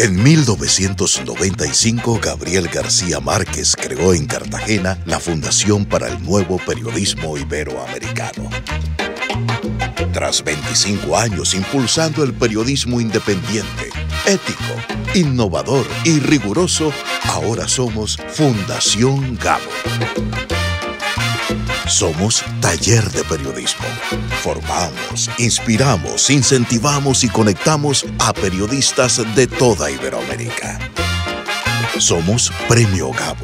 En 1995, Gabriel García Márquez creó en Cartagena la Fundación para el Nuevo Periodismo Iberoamericano. Tras 25 años impulsando el periodismo independiente, ético, innovador y riguroso, ahora somos Fundación Gabo. Somos Taller de Periodismo. Formamos, inspiramos, incentivamos y conectamos a periodistas de toda Iberoamérica. Somos Premio Gabo.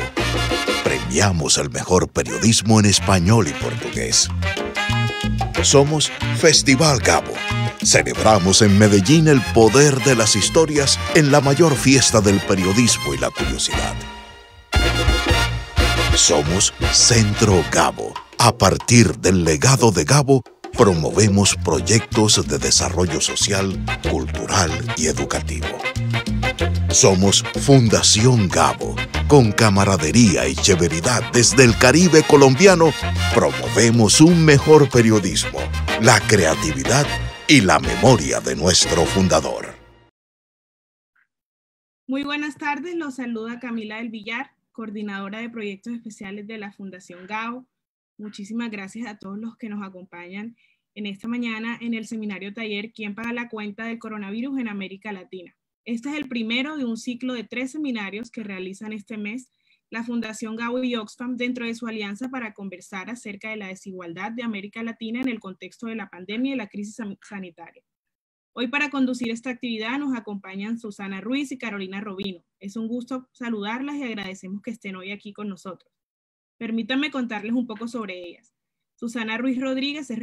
Premiamos el mejor periodismo en español y portugués. Somos Festival Gabo. Celebramos en Medellín el poder de las historias en la mayor fiesta del periodismo y la curiosidad. Somos Centro Gabo a partir del legado de Gabo, promovemos proyectos de desarrollo social, cultural y educativo. Somos Fundación Gabo. Con camaradería y chéveridad desde el Caribe colombiano, promovemos un mejor periodismo, la creatividad y la memoria de nuestro fundador. Muy buenas tardes, los saluda Camila del Villar, coordinadora de proyectos especiales de la Fundación Gabo Muchísimas gracias a todos los que nos acompañan en esta mañana en el seminario taller ¿Quién paga la cuenta del coronavirus en América Latina? Este es el primero de un ciclo de tres seminarios que realizan este mes la Fundación Gawi y Oxfam dentro de su alianza para conversar acerca de la desigualdad de América Latina en el contexto de la pandemia y la crisis sanitaria. Hoy para conducir esta actividad nos acompañan Susana Ruiz y Carolina Robino. Es un gusto saludarlas y agradecemos que estén hoy aquí con nosotros. Permítanme contarles un poco sobre ellas. Susana Ruiz Rodríguez es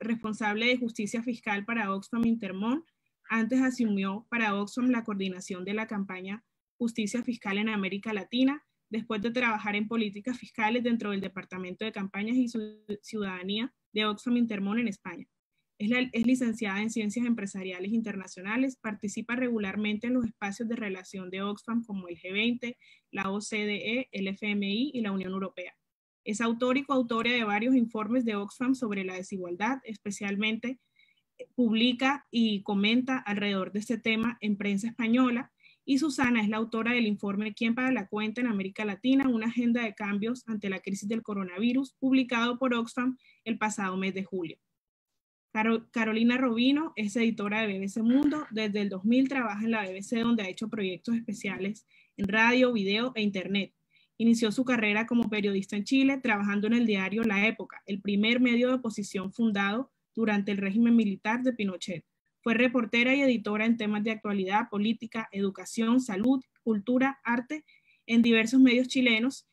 responsable de justicia fiscal para Oxfam Intermón. Antes asumió para Oxfam la coordinación de la campaña Justicia Fiscal en América Latina, después de trabajar en políticas fiscales dentro del Departamento de Campañas y Ciudadanía de Oxfam Intermón en España. Es, licenciada en Ciencias Empresariales Internacionales, participa regularmente en los espacios de relación de Oxfam como el G20, la OCDE, el FMI y la Unión Europea. Es autor y coautora de varios informes de Oxfam sobre la desigualdad, especialmente eh, publica y comenta alrededor de este tema en prensa española. Y Susana es la autora del informe ¿Quién paga la cuenta en América Latina? Una agenda de cambios ante la crisis del coronavirus, publicado por Oxfam el pasado mes de julio. Carolina Robino es editora de BBC Mundo. Desde el 2000 trabaja en la BBC donde ha hecho proyectos especiales en radio, video e internet. Inició su carrera como periodista en Chile trabajando en el diario La Época, el primer medio de oposición fundado durante el régimen militar de Pinochet. Fue reportera y editora en temas de actualidad, política, educación, salud, cultura, arte en diversos medios chilenos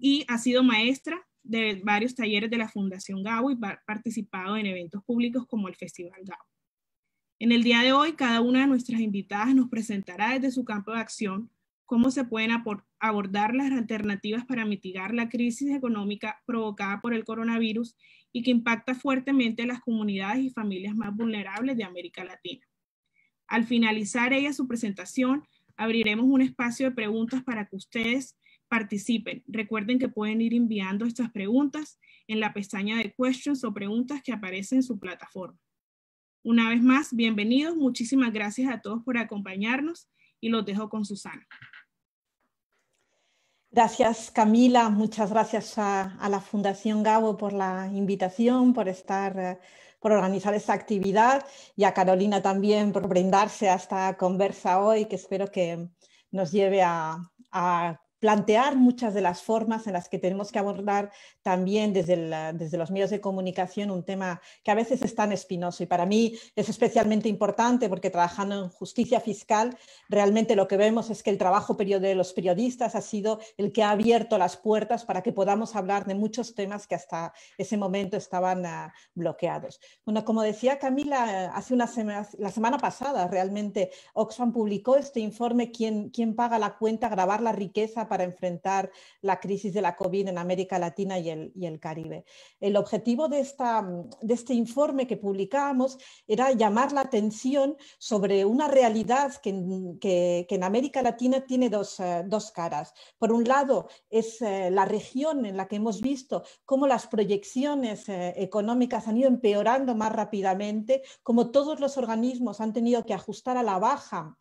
y ha sido maestra de varios talleres de la Fundación GAO y participado en eventos públicos como el Festival GAO. En el día de hoy, cada una de nuestras invitadas nos presentará desde su campo de acción cómo se pueden abordar las alternativas para mitigar la crisis económica provocada por el coronavirus y que impacta fuertemente a las comunidades y familias más vulnerables de América Latina. Al finalizar ella su presentación, abriremos un espacio de preguntas para que ustedes participen. Recuerden que pueden ir enviando estas preguntas en la pestaña de questions o preguntas que aparece en su plataforma. Una vez más, bienvenidos. Muchísimas gracias a todos por acompañarnos y los dejo con Susana. Gracias Camila, muchas gracias a, la Fundación Gabo por la invitación, por estar eh, por organizar esta actividad y a Carolina también por brindarse a esta conversa hoy que espero que nos lleve a plantear muchas de las formas en las que tenemos que abordar también desde, desde, los medios de comunicación un tema que a veces es tan espinoso y para mí es especialmente importante porque trabajando en justicia fiscal realmente lo que vemos es que el trabajo de los periodistas ha sido el que ha abierto las puertas para que podamos hablar de muchos temas que hasta ese momento estaban ah, bloqueados. Bueno, como decía Camila, hace una semana, la semana pasada realmente Oxfam publicó este informe, ¿Quién, quién paga la cuenta? Grabar la riqueza para enfrentar la crisis de la COVID en América Latina y el, Caribe. El objetivo de, este informe que publicamos era llamar la atención sobre una realidad que, en América Latina tiene eh, dos, caras. Por un lado, es eh, la región en la que hemos visto cómo las proyecciones eh, económicas han ido empeorando más rápidamente, cómo todos los organismos han tenido que ajustar a la baja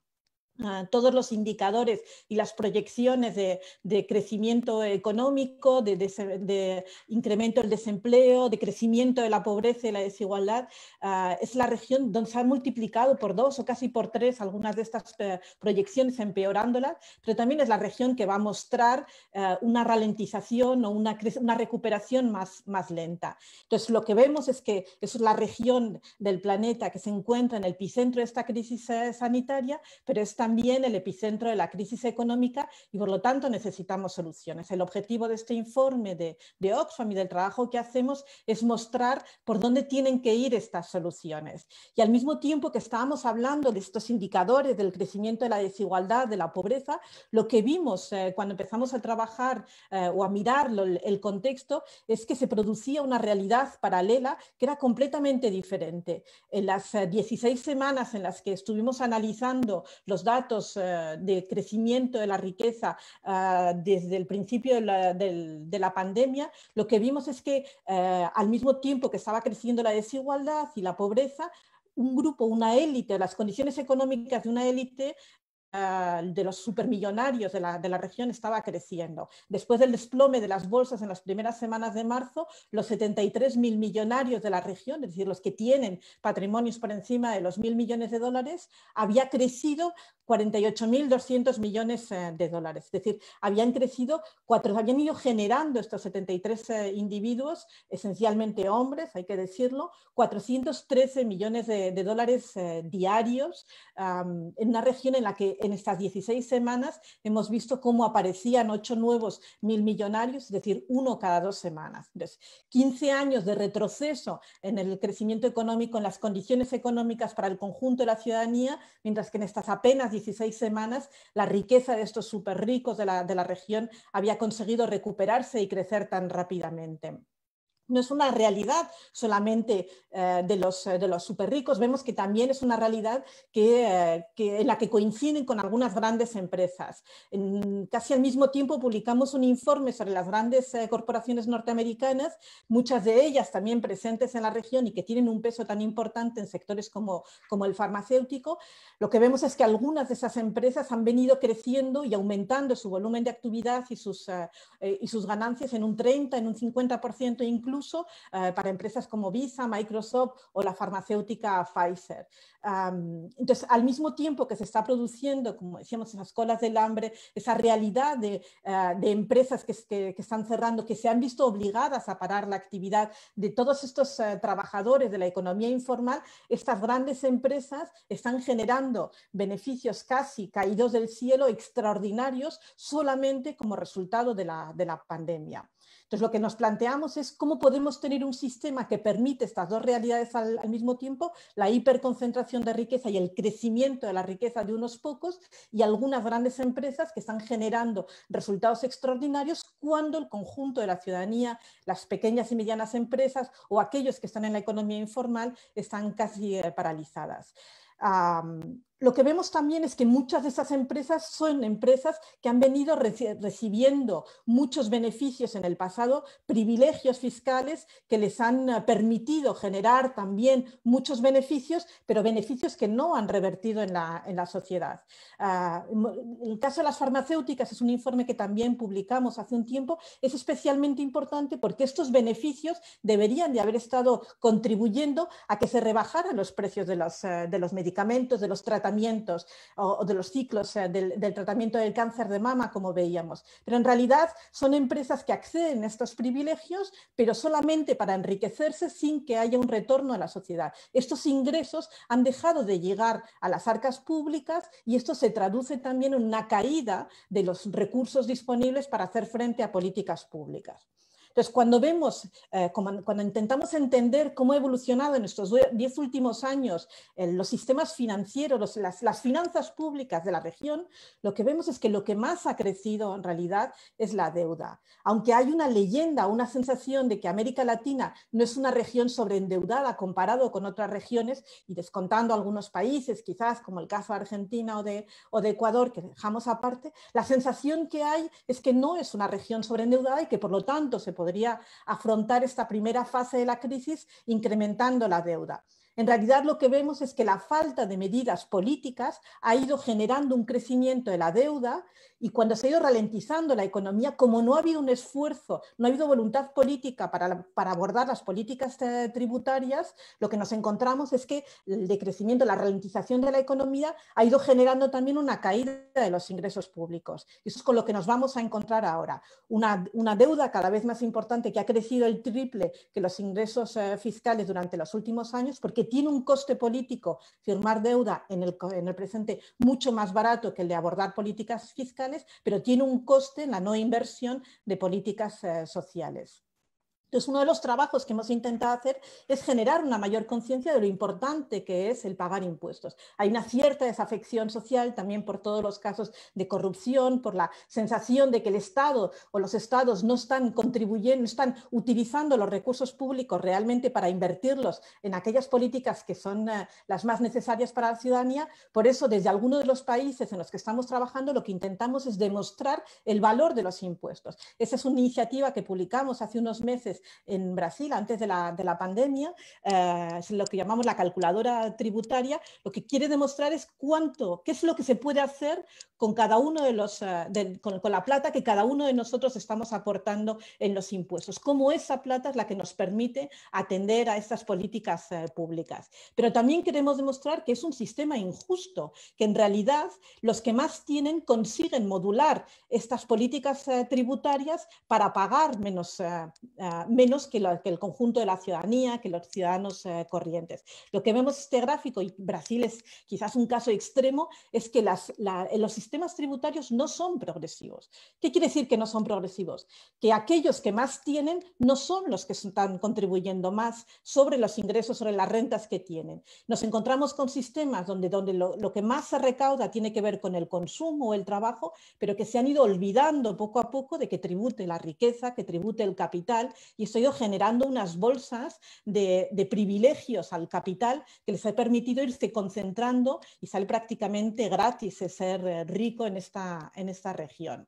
todos los indicadores y las proyecciones de, crecimiento económico, de, incremento del desempleo, de crecimiento de la pobreza y la desigualdad, ah, es la región donde se ha multiplicado por dos o casi por tres algunas de estas eh, proyecciones, empeorándolas, pero también es la región que va a mostrar eh, una ralentización o una, una recuperación más, más, lenta. Entonces, lo que vemos es que es la región del planeta que se encuentra en el epicentro de esta crisis eh, sanitaria, pero está también el epicentro de la crisis económica y por lo tanto necesitamos soluciones. El objetivo de este informe de, de Oxfam y del trabajo que hacemos es mostrar por dónde tienen que ir estas soluciones. Y al mismo tiempo que estábamos hablando de estos indicadores del crecimiento de la desigualdad, de la pobreza, lo que vimos eh, cuando empezamos a trabajar eh, o a mirar el contexto es que se producía una realidad paralela que era completamente diferente. En las 16 eh, semanas en las que estuvimos analizando los datos datos eh, de crecimiento de la riqueza eh, desde el principio de la, pandemia, lo que vimos es que eh, al mismo tiempo que estaba creciendo la desigualdad y la pobreza, un grupo, una élite, las condiciones económicas de una élite Ah, de los supermillonarios de la, región estaba creciendo. Después del desplome de las bolsas en las primeras semanas de marzo, los 73 mil millonarios de la región, es decir, los que tienen patrimonios por encima de los mil millones de dólares, había crecido 48.200 millones eh, de dólares. Es decir, habían crecido, cuatro, habían ido generando estos 73 eh, individuos, esencialmente hombres, hay que decirlo, 413 millones de, dólares eh, diarios en una región en la que en estas 16 semanas hemos visto cómo aparecían ocho nuevos mil millonarios, es decir, uno cada dos semanas. Entonces, 15 años de retroceso en el crecimiento económico, en las condiciones económicas para el conjunto de la ciudadanía, mientras que en estas apenas 16 semanas la riqueza de estos superricos ricos de la región había conseguido recuperarse y crecer tan rápidamente no es una realidad solamente eh, de, los, eh, de los ricos, vemos que también es una realidad eh, que, en la que coinciden con algunas grandes empresas. casi al mismo tiempo publicamos un informe sobre las grandes corporaciones norteamericanas, muchas de ellas también presentes en la región y que tienen un peso tan importante en sectores como, como el farmacéutico. Lo que vemos es que algunas de esas empresas han venido creciendo y aumentando su volumen de actividad y sus, y sus ganancias en un 30, en un 50% incluso incluso eh, para empresas como Visa, Microsoft o la farmacéutica Pfizer. entonces, al mismo tiempo que se está produciendo, como decíamos, esas colas del hambre, esa realidad de, eh, empresas que, están cerrando, que se han visto obligadas a parar la actividad de todos estos eh, trabajadores de la economía informal, estas grandes empresas están generando beneficios casi caídos del cielo extraordinarios solamente como resultado de la pandemia. Entonces, lo que nos planteamos es cómo podemos tener un sistema que permite estas dos realidades al, mismo tiempo, la hiperconcentración de riqueza y el crecimiento de la riqueza de unos pocos y algunas grandes empresas que están generando resultados extraordinarios cuando el conjunto de la ciudadanía, las pequeñas y medianas empresas o aquellos que están en la economía informal están casi eh, paralizadas lo que vemos también es que muchas de esas empresas son empresas que han venido recibiendo muchos beneficios en el pasado, privilegios fiscales que les han eh, permitido generar también muchos beneficios, pero beneficios que no han revertido en la, sociedad. Ah, en el caso de las farmacéuticas es un informe que también publicamos hace un tiempo, es especialmente importante porque estos beneficios deberían de haber estado contribuyendo a que se rebajaran los precios de los, eh, de los medicamentos, de los tratamientos o, de los ciclos eh, del, tratamiento del cáncer de mama, como veíamos. Pero en realidad son empresas que acceden a estos privilegios, pero solamente para enriquecerse sin que haya un retorno a la sociedad. Estos ingresos han dejado de llegar a las arcas públicas y esto se traduce también en una caída de los recursos disponibles para hacer frente a políticas públicas. Entonces, cuando vemos, eh, cuando intentamos entender cómo ha evolucionado en estos diez últimos años eh, los sistemas financieros, las, las, finanzas públicas de la región, lo que vemos es que lo que más ha crecido en realidad es la deuda. Aunque hay una leyenda, una sensación de que América Latina no es una región sobreendeudada comparado con otras regiones y descontando algunos países, quizás como el caso de Argentina o de, o de Ecuador, que dejamos aparte, la sensación que hay es que no es una región sobreendeudada y que por lo tanto se puede podría afrontar esta primera fase de la crisis incrementando la deuda. En realidad lo que vemos es que la falta de medidas políticas ha ido generando un crecimiento de la deuda y cuando se ha ido ralentizando la economía, como no ha habido un esfuerzo, no ha habido voluntad política para, para abordar las políticas eh, tributarias, lo que nos encontramos es que el decrecimiento, la ralentización de la economía ha ido generando también una caída de los ingresos públicos. eso es con lo que nos vamos a encontrar ahora. Una, una deuda cada vez más importante que ha crecido el triple que los ingresos eh, fiscales durante los últimos años, porque tiene un coste político firmar deuda en el, en el presente mucho más barato que el de abordar políticas fiscales pero tiene un coste en la no inversión de políticas eh, sociales. Entonces, uno de los trabajos que hemos intentado hacer es generar una mayor conciencia de lo importante que es el pagar impuestos. Hay una cierta desafección social también por todos los casos de corrupción, por la sensación de que el Estado o los Estados no están contribuyendo, no están utilizando los recursos públicos realmente para invertirlos en aquellas políticas que son eh, las más necesarias para la ciudadanía. Por eso, desde algunos de los países en los que estamos trabajando, lo que intentamos es demostrar el valor de los impuestos. Esa es una iniciativa que publicamos hace unos meses en Brasil antes de la, de la pandemia, eh, es lo que llamamos la calculadora tributaria, lo que quiere demostrar es cuánto, qué es lo que se puede hacer con cada uno de los, eh, con, la plata que cada uno de nosotros estamos aportando en los impuestos, cómo esa plata es la que nos permite atender a estas políticas eh, públicas. Pero también queremos demostrar que es un sistema injusto, que en realidad los que más tienen consiguen modular estas políticas tributarias para pagar menos, menos que, el conjunto de la ciudadanía, que los ciudadanos eh, corrientes. Lo que vemos en este gráfico, y Brasil es quizás un caso extremo, es que los sistemas tributarios no son progresivos. ¿Qué quiere decir que no son progresivos? Que aquellos que más tienen no son los que están contribuyendo más sobre los ingresos, sobre las rentas que tienen. Nos encontramos con sistemas donde, donde lo, lo que más se recauda tiene que ver con el consumo o el trabajo, pero que se han ido olvidando poco a poco de que tribute la riqueza, que tribute el capital, y esto ha ido generando unas bolsas de, privilegios al capital que les ha permitido irse concentrando y sale prácticamente gratis ser eh, rico en esta región.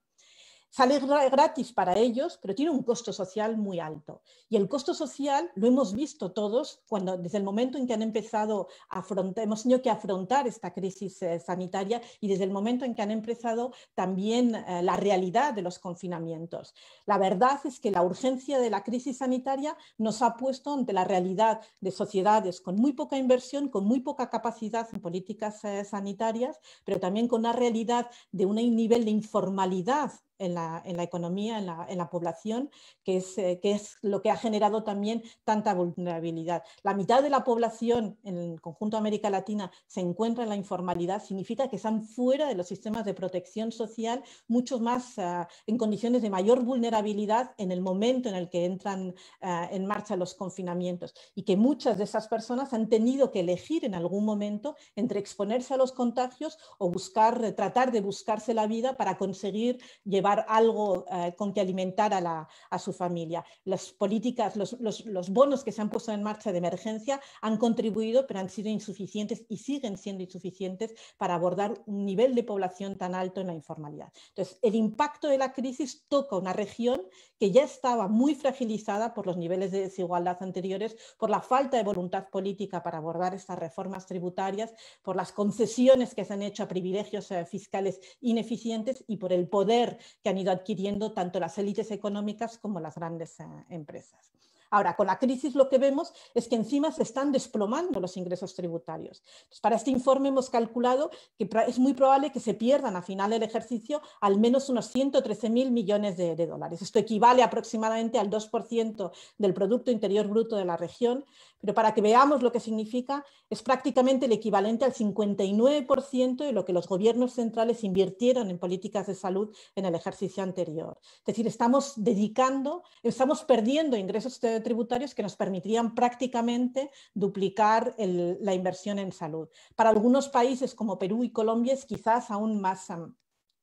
Sale gratis para ellos, pero tiene un costo social muy alto. Y el costo social lo hemos visto todos cuando desde el momento en que han empezado a afrontar, hemos tenido que afrontar esta crisis eh, sanitaria y desde el momento en que han empezado también eh, la realidad de los confinamientos. La verdad es que la urgencia de la crisis sanitaria nos ha puesto ante la realidad de sociedades con muy poca inversión, con muy poca capacidad en políticas eh, sanitarias, pero también con una realidad de un nivel de informalidad en la, economía, en la, población, que es, eh, que es lo que ha generado también tanta vulnerabilidad. La mitad de la población en el conjunto de América Latina se encuentra en la informalidad, significa que están fuera de los sistemas de protección social, mucho más ah, en condiciones de mayor vulnerabilidad en el momento en el que entran ah, en marcha los confinamientos y que muchas de esas personas han tenido que elegir en algún momento entre exponerse a los contagios o buscar, tratar de buscarse la vida para conseguir llevar algo eh, con que alimentar a, la, a, su familia. Las políticas, los, bonos que se han puesto en marcha de emergencia han contribuido, pero han sido insuficientes y siguen siendo insuficientes para abordar un nivel de población tan alto en la informalidad. Entonces, el impacto de la crisis toca una región que ya estaba muy fragilizada por los niveles de desigualdad anteriores, por la falta de voluntad política para abordar estas reformas tributarias, por las concesiones que se han hecho a privilegios eh, fiscales ineficientes y por el poder que han ido adquiriendo tanto las élites económicas como las grandes eh, empresas. Ahora, con la crisis lo que vemos es que encima se están desplomando los ingresos tributarios. para este informe hemos calculado que es muy probable que se pierdan a final del ejercicio al menos unos 113.000 millones de, de dólares. Esto equivale aproximadamente al 2% del Producto Interior Bruto de la región, pero para que veamos lo que significa, es prácticamente el equivalente al 59% de lo que los gobiernos centrales invirtieron en políticas de salud en el ejercicio anterior. Es decir, estamos dedicando, estamos perdiendo ingresos de tributarios que nos permitirían prácticamente duplicar la inversión en salud. Para algunos países como Perú y Colombia es quizás aún más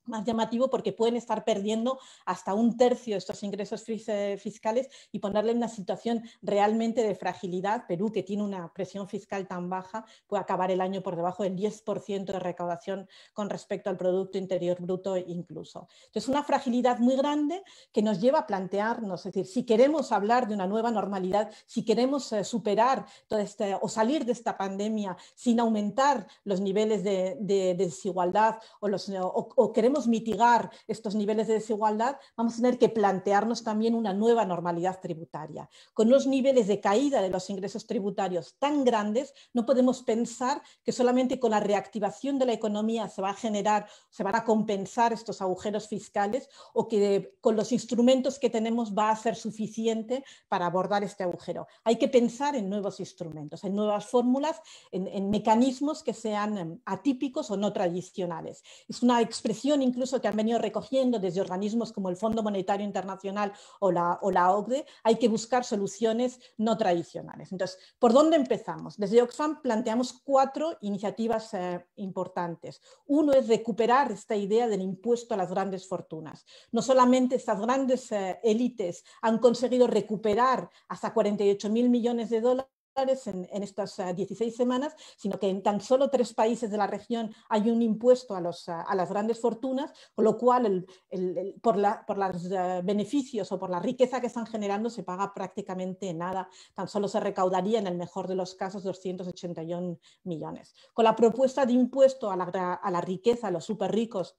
más llamativo porque pueden estar perdiendo hasta un tercio de estos ingresos eh, fiscales y ponerle una situación realmente de fragilidad. Perú, que tiene una presión fiscal tan baja, puede acabar el año por debajo del 10% de recaudación con respecto al Producto Interior Bruto incluso. Entonces, una fragilidad muy grande que nos lleva a plantearnos, es decir, si queremos hablar de una nueva normalidad, si queremos eh, superar todo este, o salir de esta pandemia sin aumentar los niveles de, desigualdad o, los, o queremos mitigar estos niveles de desigualdad, vamos a tener que plantearnos también una nueva normalidad tributaria. Con los niveles de caída de los ingresos tributarios tan grandes, no podemos pensar que solamente con la reactivación de la economía se va a generar, se van a compensar estos agujeros fiscales o que con los instrumentos que tenemos va a ser suficiente para abordar este agujero. Hay que pensar en nuevos instrumentos, en nuevas fórmulas, en, en mecanismos que sean em, atípicos o no tradicionales. Es una expresión incluso que han venido recogiendo desde organismos como el Fondo Monetario Internacional o la, o OCDE, hay que buscar soluciones no tradicionales. Entonces, ¿por dónde empezamos? Desde Oxfam planteamos cuatro iniciativas eh, importantes. Uno es recuperar esta idea del impuesto a las grandes fortunas. No solamente estas grandes eh, élites han conseguido recuperar hasta 48 mil millones de dólares, en, estas 16 eh, semanas, sino que en tan solo tres países de la región hay un impuesto a, los, a las grandes fortunas, con lo cual el, el, por, la, por los eh, beneficios o por la riqueza que están generando se paga prácticamente nada, tan solo se recaudaría en el mejor de los casos 281 millones. Con la propuesta de impuesto a la, a la riqueza, a los superricos,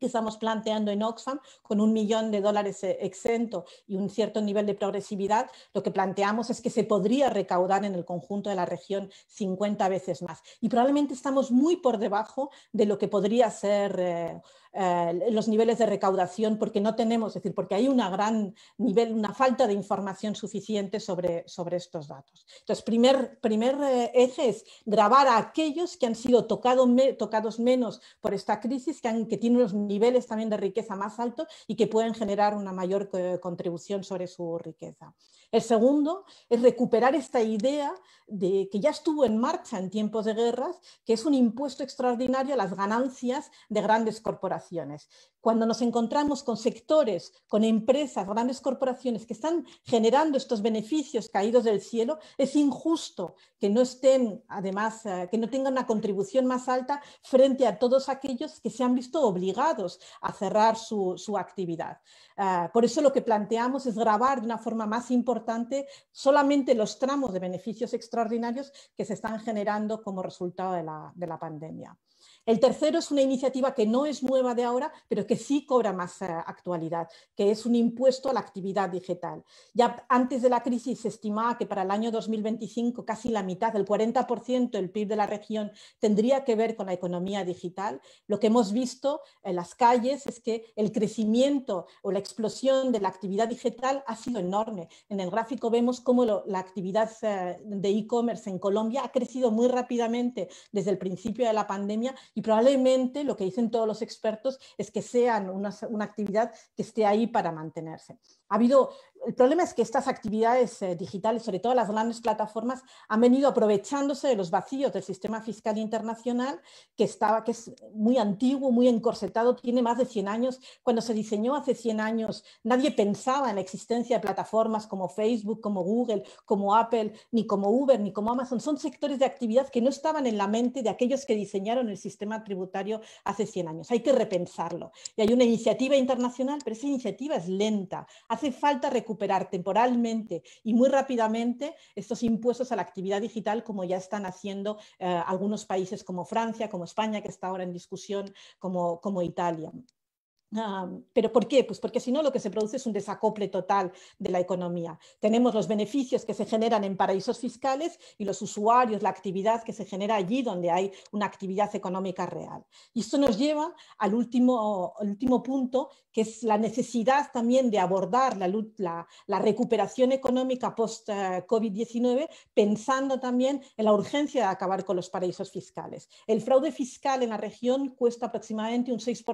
que estamos planteando en Oxfam, con un millón de dólares eh, exento y un cierto nivel de progresividad, lo que planteamos es que se podría recaudar en el conjunto de la región 50 veces más. Y probablemente estamos muy por debajo de lo que podría ser eh, eh, los niveles de recaudación, porque no tenemos, es decir, porque hay una gran nivel, una falta de información suficiente sobre, sobre estos datos. Entonces, primer, primer eje es grabar a aquellos que han sido tocado, tocados menos por esta crisis, que, han, que tienen unos niveles también de riqueza más altos y que pueden generar una mayor eh, contribución sobre su riqueza. El segundo es recuperar esta idea de que ya estuvo en marcha en tiempos de guerras, que es un impuesto extraordinario a las ganancias de grandes corporaciones. Cuando nos encontramos con sectores, con empresas, grandes corporaciones que están generando estos beneficios caídos del cielo, es injusto que no estén, además, eh, que no tengan una contribución más alta frente a todos aquellos que se han visto obligados a cerrar su, actividad. Ah, por eso lo que planteamos es grabar de una forma más importante solamente los tramos de beneficios extraordinarios que se están generando como resultado de la pandemia. El tercero es una iniciativa que no es nueva de ahora, pero que sí cobra más eh, actualidad, que es un impuesto a la actividad digital. Ya antes de la crisis se estimaba que para el año 2025 casi la mitad, el 40% del PIB de la región tendría que ver con la economía digital. Lo que hemos visto en las calles es que el crecimiento o la explosión de la actividad digital ha sido enorme. En el gráfico vemos cómo la actividad eh, de e-commerce en Colombia ha crecido muy rápidamente desde el principio de la pandemia y probablemente lo que dicen todos los expertos es que sean una, actividad que esté ahí para mantenerse. Ha habido el problema es que estas actividades eh, digitales, sobre todo las grandes plataformas, han venido aprovechándose de los vacíos del sistema fiscal internacional, que, estaba, que es muy antiguo, muy encorsetado, tiene más de 100 años. Cuando se diseñó hace 100 años, nadie pensaba en la existencia de plataformas como Facebook, como Google, como Apple, ni como Uber, ni como Amazon. Son sectores de actividad que no estaban en la mente de aquellos que diseñaron el sistema tributario hace 100 años. Hay que repensarlo. Y hay una iniciativa internacional, pero esa iniciativa es lenta. Hace falta recuperar temporalmente y muy rápidamente estos impuestos a la actividad digital, como ya están haciendo eh, algunos países como Francia, como España, que está ahora en discusión, como, como Italia. ¿Pero por qué? Pues porque si no lo que se produce es un desacople total de la economía. Tenemos los beneficios que se generan en paraísos fiscales y los usuarios, la actividad que se genera allí donde hay una actividad económica real. Y esto nos lleva al último, último punto, que es la necesidad también de abordar la, la, la recuperación económica post-COVID-19, eh, pensando también en la urgencia de acabar con los paraísos fiscales. El fraude fiscal en la región cuesta aproximadamente un 6%,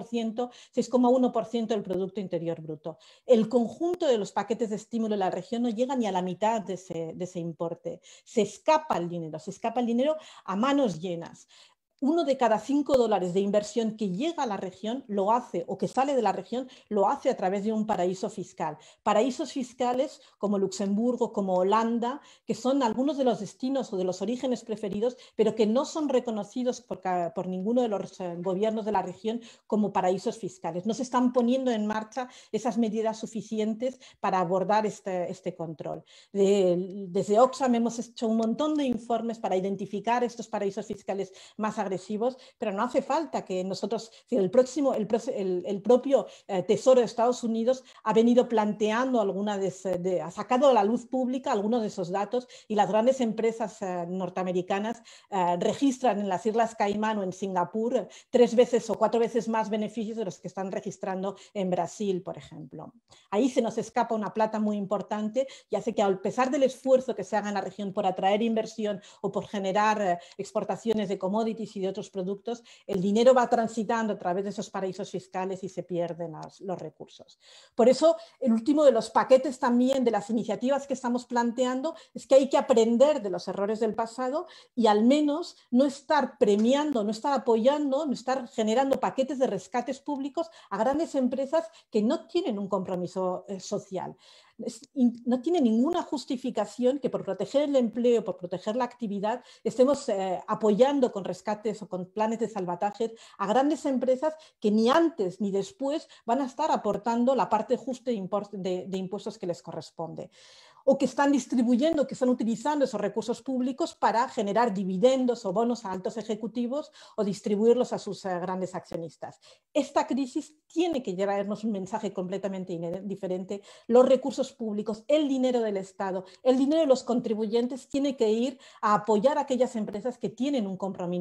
6,5% 1% del Producto Interior Bruto. El conjunto de los paquetes de estímulo de la región no llega ni a la mitad de ese, de ese importe. Se escapa el dinero, se escapa el dinero a manos llenas uno de cada cinco dólares de inversión que llega a la región lo hace o que sale de la región lo hace a través de un paraíso fiscal. Paraísos fiscales como Luxemburgo, como Holanda, que son algunos de los destinos o de los orígenes preferidos, pero que no son reconocidos por, ninguno de los eh, gobiernos de la región como paraísos fiscales. No se están poniendo en marcha esas medidas suficientes para abordar este, este control. desde Oxfam hemos hecho un montón de informes para identificar estos paraísos fiscales más agresivos agresivos, pero no hace falta que nosotros, el, próximo, el, propio eh, Tesoro de Estados Unidos ha venido planteando alguna de, ha sacado a la luz pública algunos de esos datos y las grandes empresas eh, norteamericanas eh, registran en las Islas Caimán o en Singapur tres veces o cuatro veces más beneficios de los que están registrando en Brasil, por ejemplo. Ahí se nos escapa una plata muy importante y hace que a pesar del esfuerzo que se haga en la región por atraer inversión o por generar exportaciones de commodities y de otros productos, el dinero va transitando a través de esos paraísos fiscales y se pierden los, los recursos. Por eso, el último de los paquetes también de las iniciativas que estamos planteando es que hay que aprender de los errores del pasado y al menos no estar premiando, no estar apoyando, no estar generando paquetes de rescates públicos a grandes empresas que no tienen un compromiso eh, social no tiene ninguna justificación que por proteger el empleo, por proteger la actividad, estemos eh, apoyando con rescates o con planes de salvataje a grandes empresas que ni antes ni después van a estar aportando la parte justa de impuestos que les corresponde o que están distribuyendo, que están utilizando esos recursos públicos para generar dividendos o bonos a altos ejecutivos o distribuirlos a sus eh, grandes accionistas. Esta crisis tiene que llevarnos un mensaje completamente diferente. Los recursos públicos, el dinero del Estado, el dinero de los contribuyentes tiene que ir a apoyar a aquellas empresas que tienen un compromiso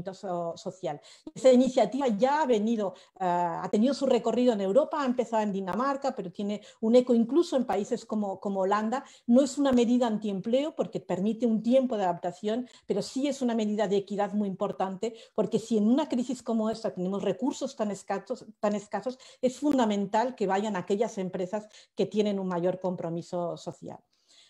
social. Esa iniciativa ya ha venido, eh, ha tenido su recorrido en Europa, ha empezado en Dinamarca, pero tiene un eco incluso en países como, como Holanda. No es es una medida antiempleo porque permite un tiempo de adaptación, pero sí es una medida de equidad muy importante porque si en una crisis como esta tenemos recursos tan escasos, tan escasos es fundamental que vayan aquellas empresas que tienen un mayor compromiso social.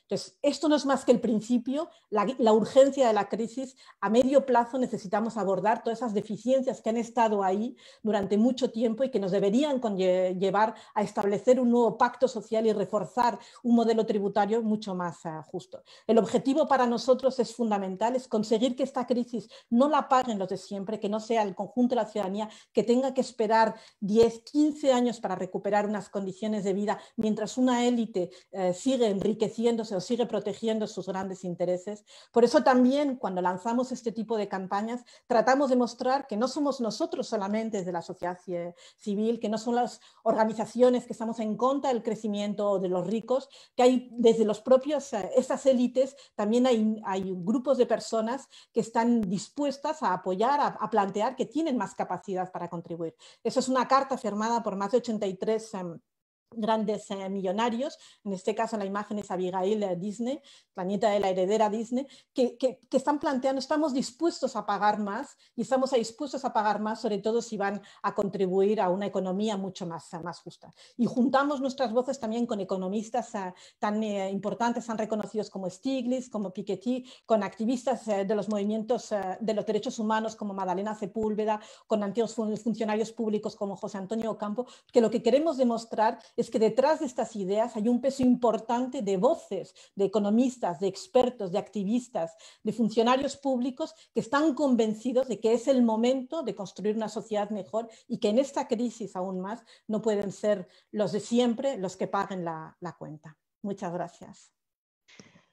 Entonces, esto no es más que el principio, la, urgencia de la crisis. A medio plazo necesitamos abordar todas esas deficiencias que han estado ahí durante mucho tiempo y que nos deberían llevar a establecer un nuevo pacto social y reforzar un modelo tributario mucho más eh, justo. El objetivo para nosotros es fundamental, es conseguir que esta crisis no la paguen los de siempre, que no sea el conjunto de la ciudadanía que tenga que esperar 10, 15 años para recuperar unas condiciones de vida mientras una élite eh, sigue enriqueciéndose sigue protegiendo sus grandes intereses. Por eso también cuando lanzamos este tipo de campañas tratamos de mostrar que no somos nosotros solamente desde la sociedad civil, que no son las organizaciones que estamos en contra del crecimiento de los ricos, que hay desde los propios, eh, esas élites, también hay, hay grupos de personas que están dispuestas a apoyar, a, plantear que tienen más capacidad para contribuir. Eso es una carta firmada por más de 83 grandes eh, millonarios, en este caso la imagen es Abigail eh, Disney, la nieta de la heredera Disney, que, que, están planteando, estamos dispuestos a pagar más y estamos dispuestos a pagar más, sobre todo si van a contribuir a una economía mucho más, más justa. Y juntamos nuestras voces también con economistas eh, tan importantes, tan reconocidos como Stiglitz, como Piketty, con activistas de los movimientos de los derechos humanos como Madalena Sepúlveda, con antiguos funcionarios públicos como José Antonio Ocampo, que lo que queremos demostrar es que detrás de estas ideas hay un peso importante de voces, de economistas, de expertos, de activistas, de funcionarios públicos que están convencidos de que es el momento de construir una sociedad mejor y que en esta crisis aún más no pueden ser los de siempre los que paguen la, cuenta. Muchas gracias.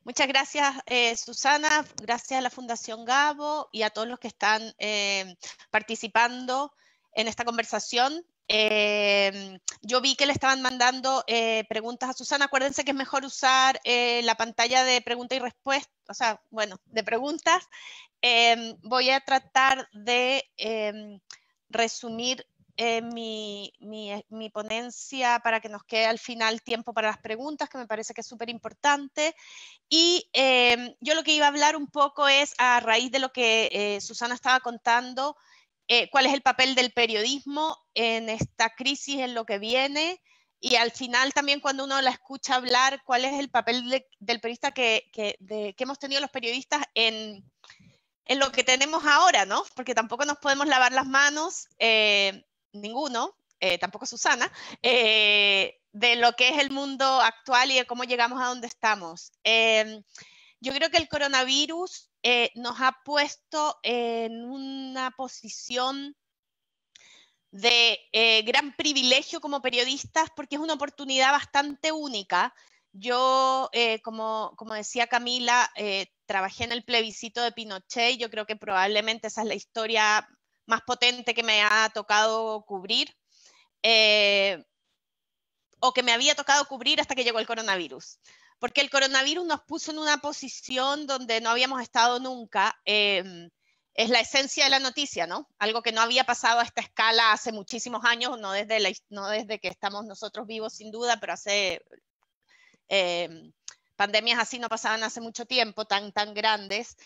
Muchas gracias, eh, Susana, gracias a la Fundación Gabo y a todos los que están eh, participando en esta conversación. Em, yo vi que le estaban mandando eh, preguntas a Susana. Acuérdense que es mejor usar eh, la pantalla de preguntas y respuesta, o sea, bueno, de preguntas. Em, voy a tratar de em, resumir eh, mi, mi, ponencia para que nos quede al final tiempo para las preguntas, que me parece que es súper importante. Y yo lo que iba a hablar un poco es a raíz de lo que Susana estaba contando eh, cuál es el papel del periodismo en esta crisis, en lo que viene, y al final también cuando uno la escucha hablar, cuál es el papel del periodista que, hemos tenido los periodistas en, lo que tenemos ahora, ¿no? Porque tampoco nos podemos lavar las manos, eh, ninguno, eh, tampoco Susana, de lo que es el mundo actual y de cómo llegamos a donde estamos. yo creo que el coronavirus eh, nos ha puesto en una posición de eh, gran privilegio como periodistas porque es una oportunidad bastante única. Yo, eh, como, como, decía Camila, trabajé en el plebiscito de Pinochet yo creo que probablemente esa es la historia más potente que me ha tocado cubrir o que me había tocado cubrir hasta que llegó el coronavirus porque el coronavirus nos puso en una posición donde no habíamos estado nunca. Em, es la esencia de la noticia, ¿no? Algo que no había pasado a esta escala hace muchísimos años, no desde, que estamos nosotros vivos sin duda, pero hace em, pandemias así no pasaban hace mucho tiempo, tan, tan grandes.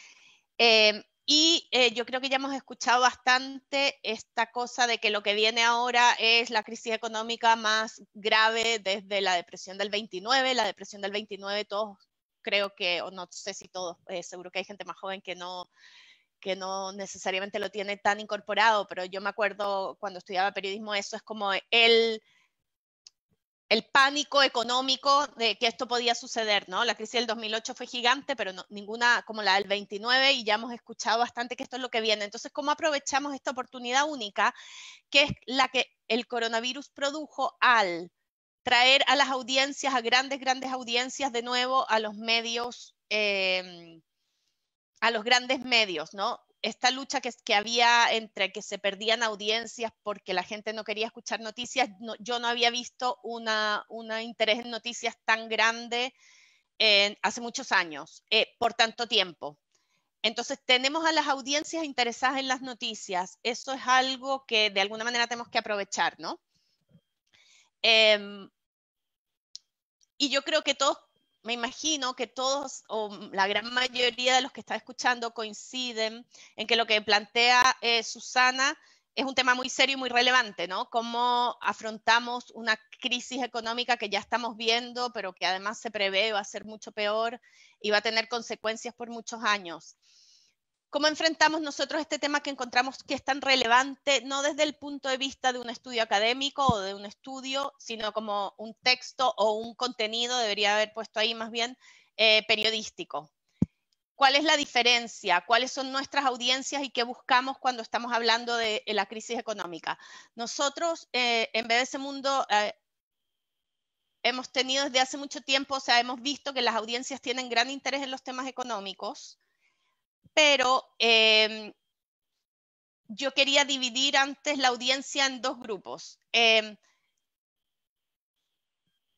Em, y eh, yo creo que ya hemos escuchado bastante esta cosa de que lo que viene ahora es la crisis económica más grave desde la depresión del 29. La depresión del 29 todos creo que, o no sé si todos, eh, seguro que hay gente más joven que no, que no necesariamente lo tiene tan incorporado, pero yo me acuerdo cuando estudiaba periodismo, eso es como el el pánico económico de que esto podía suceder, ¿no? La crisis del 2008 fue gigante, pero ninguna como la del 29 y ya hemos escuchado bastante que esto es lo que viene. Entonces, ¿cómo aprovechamos esta oportunidad única que es la que el coronavirus produjo al traer a las audiencias, a grandes, grandes audiencias de nuevo a los medios, eh, a los grandes medios, ¿no? esta lucha que, había entre que se perdían audiencias porque la gente no quería escuchar noticias, yo no había visto un una interés en noticias tan grande hace muchos años, eh, por tanto tiempo. Entonces tenemos a las audiencias interesadas en las noticias, eso es algo que de alguna manera tenemos que aprovechar, ¿no? Em, y yo creo que todos me imagino que todos o la gran mayoría de los que están escuchando coinciden en que lo que plantea eh, Susana es un tema muy serio y muy relevante, ¿no? Cómo afrontamos una crisis económica que ya estamos viendo, pero que además se prevé va a ser mucho peor y va a tener consecuencias por muchos años. ¿Cómo enfrentamos nosotros este tema que encontramos que es tan relevante, no desde el punto de vista de un estudio académico o de un estudio, sino como un texto o un contenido, debería haber puesto ahí más bien, eh, periodístico? ¿Cuál es la diferencia? ¿Cuáles son nuestras audiencias y qué buscamos cuando estamos hablando de, la crisis económica? Nosotros, eh, en vez de ese mundo, eh, hemos tenido desde hace mucho tiempo, o sea, hemos visto que las audiencias tienen gran interés en los temas económicos, pero em, yo quería dividir antes la audiencia en dos grupos. Em,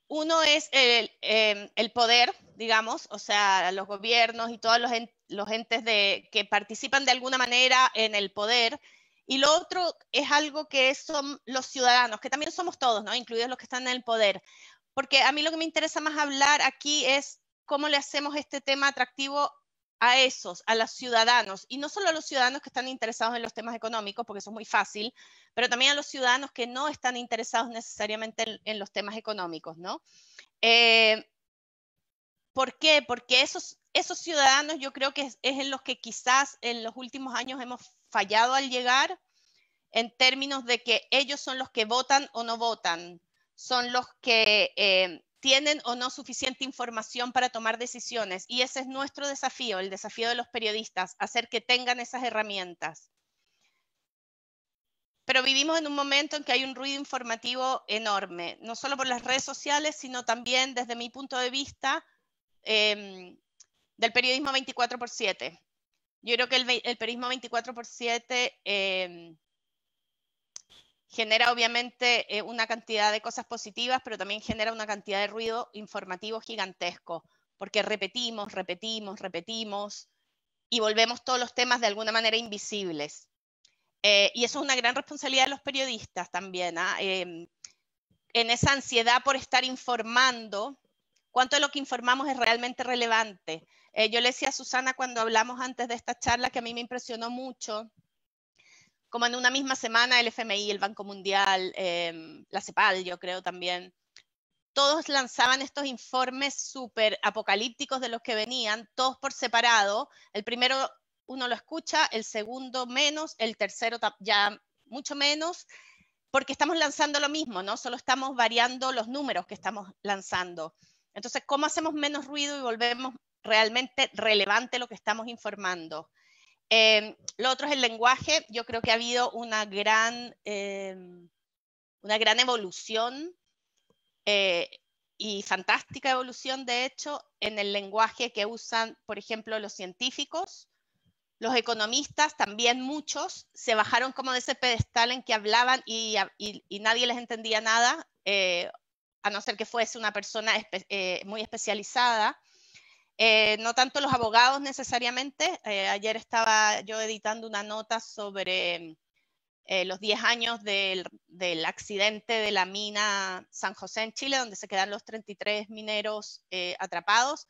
uno es em, el, poder, digamos, o sea, los gobiernos y todos los, los entes de, que participan de alguna manera en el poder, y lo otro es algo que son los ciudadanos, que también somos todos, ¿no? Incluidos los que están en el poder. Porque a mí lo que me interesa más hablar aquí es cómo le hacemos este tema atractivo a esos, a los ciudadanos, y no solo a los ciudadanos que están interesados en los temas económicos, porque eso es muy fácil, pero también a los ciudadanos que no están interesados necesariamente en, los temas económicos, ¿no? Eh, ¿Por qué? Porque esos, esos ciudadanos yo creo que es, en los que quizás en los últimos años hemos fallado al llegar, en términos de que ellos son los que votan o no votan, son los que eh, tienen o no suficiente información para tomar decisiones. Y ese es nuestro desafío, el desafío de los periodistas, hacer que tengan esas herramientas. Pero vivimos en un momento en que hay un ruido informativo enorme, no solo por las redes sociales, sino también desde mi punto de vista em, del periodismo 24 por 7. Yo creo que el, periodismo 24 por 7 genera obviamente eh, una cantidad de cosas positivas, pero también genera una cantidad de ruido informativo gigantesco, porque repetimos, repetimos, repetimos y volvemos todos los temas de alguna manera invisibles. Eh, y eso es una gran responsabilidad de los periodistas también, ¿ah? em, en esa ansiedad por estar informando, cuánto de lo que informamos es realmente relevante. Eh, yo le decía a Susana cuando hablamos antes de esta charla que a mí me impresionó mucho como en una misma semana, el FMI, el Banco Mundial, em, la CEPAL, yo creo también, todos lanzaban estos informes súper apocalípticos de los que venían, todos por separado. El primero uno lo escucha, el segundo menos, el tercero ya mucho menos, porque estamos lanzando lo mismo, ¿no? Solo estamos variando los números que estamos lanzando. Entonces, ¿cómo hacemos menos ruido y volvemos realmente relevante lo que estamos informando? Em, lo otro es el lenguaje. Yo creo que ha habido una gran, em, evolución eh, y fantástica evolución, de hecho, en el lenguaje que usan, por ejemplo, los científicos. Los economistas, también muchos, se bajaron como de ese pedestal en que hablaban y, nadie les entendía nada, eh, a no ser que fuese una persona eh, muy especializada. Eh, no tanto los abogados necesariamente. Eh, ayer estaba yo editando una nota sobre eh, los 10 años del, accidente de la mina San José en Chile, donde se quedan los 33 mineros atrapados.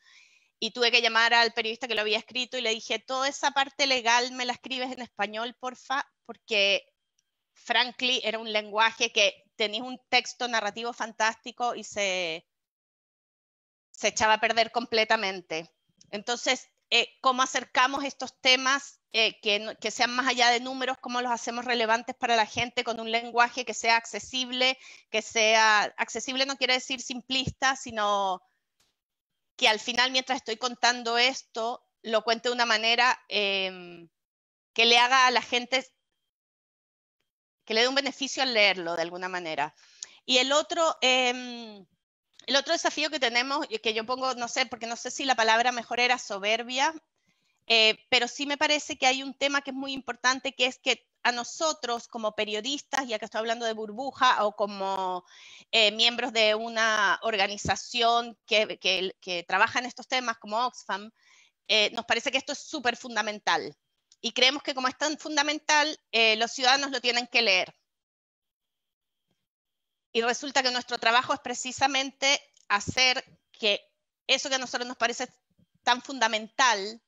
Y tuve que llamar al periodista que lo había escrito y le dije, toda esa parte legal me la escribes en español, porfa, porque frankly era un lenguaje que tenía un texto narrativo fantástico y se se echaba a perder completamente. Entonces, eh, ¿cómo acercamos estos temas eh, que, sean más allá de números? ¿Cómo los hacemos relevantes para la gente con un lenguaje que sea accesible? Que sea accesible no quiere decir simplista, sino que al final, mientras estoy contando esto, lo cuente de una manera em, que le haga a la gente, que le dé un beneficio al leerlo de alguna manera. Y el otro em, el otro desafío que tenemos, y que yo pongo, no sé, porque no sé si la palabra mejor era soberbia, eh, pero sí me parece que hay un tema que es muy importante, que es que a nosotros como periodistas, ya que estoy hablando de burbuja, o como eh, miembros de una organización que, trabaja en estos temas como Oxfam, eh, nos parece que esto es súper fundamental. Y creemos que como es tan fundamental, los ciudadanos lo tienen que leer. Y resulta que nuestro trabajo es precisamente hacer que eso que a nosotros nos parece tan fundamental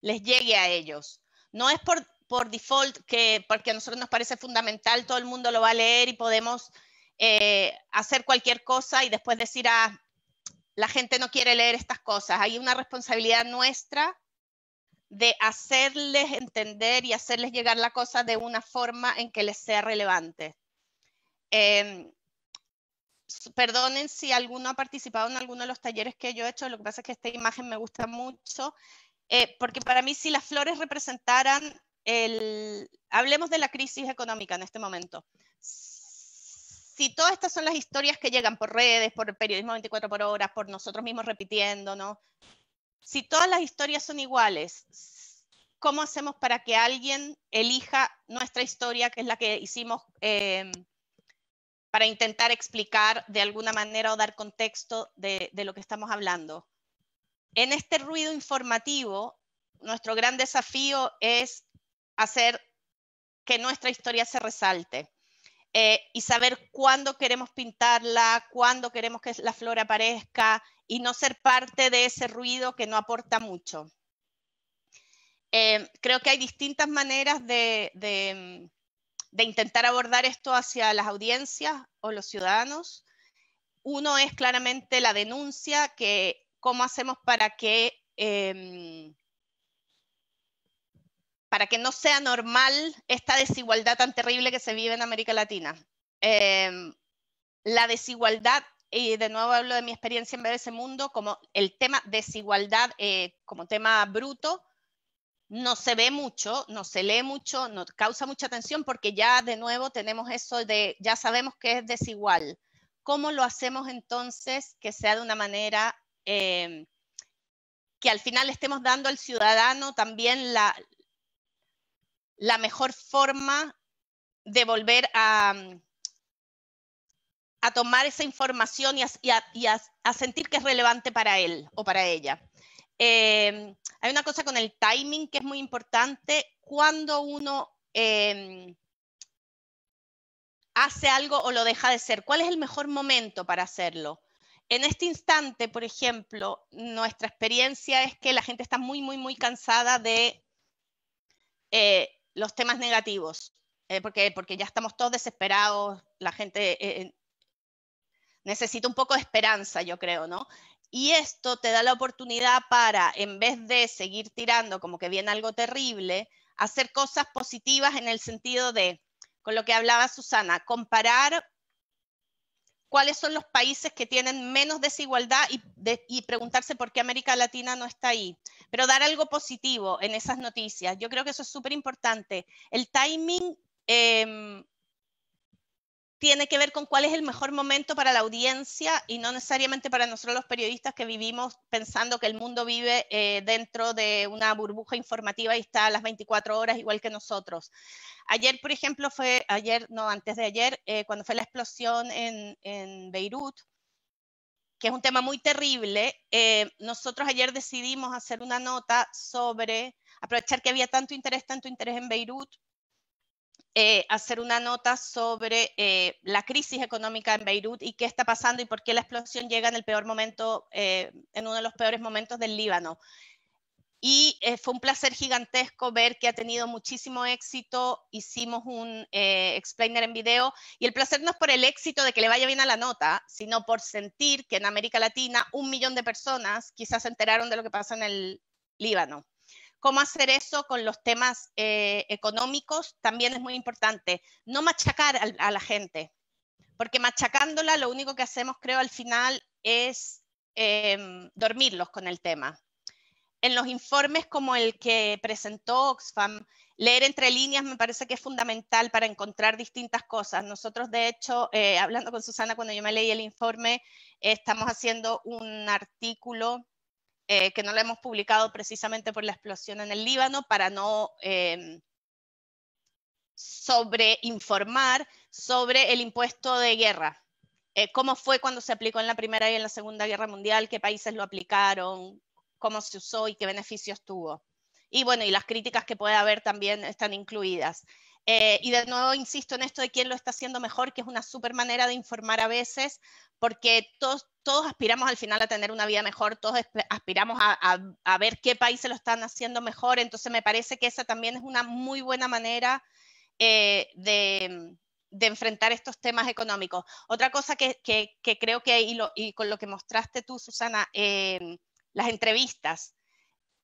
les llegue a ellos. No es por, por default que porque a nosotros nos parece fundamental, todo el mundo lo va a leer y podemos eh, hacer cualquier cosa y después decir, a ah, la gente no quiere leer estas cosas. Hay una responsabilidad nuestra de hacerles entender y hacerles llegar la cosa de una forma en que les sea relevante. Em, perdonen si alguno ha participado en alguno de los talleres que yo he hecho, lo que pasa es que esta imagen me gusta mucho, eh, porque para mí si las flores representaran el... Hablemos de la crisis económica en este momento. Si todas estas son las historias que llegan por redes, por el periodismo 24 por horas, por nosotros mismos repitiéndonos, si todas las historias son iguales, ¿cómo hacemos para que alguien elija nuestra historia, que es la que hicimos em, para intentar explicar de alguna manera o dar contexto de, lo que estamos hablando. En este ruido informativo, nuestro gran desafío es hacer que nuestra historia se resalte. Eh, y saber cuándo queremos pintarla, cuándo queremos que la flor aparezca y no ser parte de ese ruido que no aporta mucho. Eh, creo que hay distintas maneras de, de intentar abordar esto hacia las audiencias o los ciudadanos. Uno es claramente la denuncia, que cómo hacemos para que, em, para que no sea normal esta desigualdad tan terrible que se vive en América Latina. Em, la desigualdad, y de nuevo hablo de mi experiencia en ese Mundo, como el tema desigualdad eh, como tema bruto, no se ve mucho, no se lee mucho, no causa mucha tensión porque ya de nuevo tenemos eso de, ya sabemos que es desigual. ¿Cómo lo hacemos entonces que sea de una manera eh, que al final estemos dando al ciudadano también la, la mejor forma de volver a, a tomar esa información y, a, sentir que es relevante para él o para ella? Eh, hay una cosa con el timing que es muy importante. Cuando uno em, hace algo o lo deja de ser, ¿cuál es el mejor momento para hacerlo? En este instante, por ejemplo, nuestra experiencia es que la gente está muy, muy, muy cansada de eh, los temas negativos, eh, porque, porque ya estamos todos desesperados, la gente eh, necesita un poco de esperanza, yo creo, ¿no? Y esto te da la oportunidad para, en vez de seguir tirando como que viene algo terrible, hacer cosas positivas en el sentido de, con lo que hablaba Susana, comparar cuáles son los países que tienen menos desigualdad y, preguntarse por qué América Latina no está ahí. Pero dar algo positivo en esas noticias, yo creo que eso es súper importante. El timing em, tiene que ver con cuál es el mejor momento para la audiencia y no necesariamente para nosotros los periodistas que vivimos pensando que el mundo vive eh, dentro de una burbuja informativa y está a las 24 horas igual que nosotros. Ayer, por ejemplo, fue, ayer, no, antes de ayer, eh, cuando fue la explosión en, Beirut, que es un tema muy terrible, eh, nosotros ayer decidimos hacer una nota sobre, aprovechar que había tanto interés, tanto interés en Beirut, eh, hacer una nota sobre eh, la crisis económica en Beirut y qué está pasando y por qué la explosión llega en el peor momento, eh, en uno de los peores momentos del Líbano. Y fue un placer gigantesco ver que ha tenido muchísimo éxito. Hicimos un explainer en video y el placer no es por el éxito de que le vaya bien a la nota, sino por sentir que en América Latina un millón de personas quizás se enteraron de lo que pasa en el Líbano cómo hacer eso con los temas eh, económicos también es muy importante. No machacar a, la gente, porque machacándola lo único que hacemos, creo, al final es em, dormirlos con el tema. En los informes como el que presentó Oxfam, leer entre líneas me parece que es fundamental para encontrar distintas cosas. Nosotros, de hecho, eh, hablando con Susana cuando yo me leí el informe, estamos haciendo un artículo eh, que no la hemos publicado precisamente por la explosión en el Líbano, para no em, sobreinformar sobre el impuesto de guerra. Eh, ¿Cómo fue cuando se aplicó en la Primera y en la Segunda Guerra Mundial? ¿Qué países lo aplicaron? ¿Cómo se usó y qué beneficios tuvo? Y bueno, y las críticas que pueda haber también están incluidas. Eh, y de nuevo insisto en esto de quién lo está haciendo mejor, que es una súper manera de informar a veces, porque todos, aspiramos al final a tener una vida mejor, todos aspiramos a, ver qué países lo están haciendo mejor, entonces me parece que esa también es una muy buena manera eh, de, enfrentar estos temas económicos. Otra cosa que, creo que, y, con lo que mostraste tú, Susana, eh, las entrevistas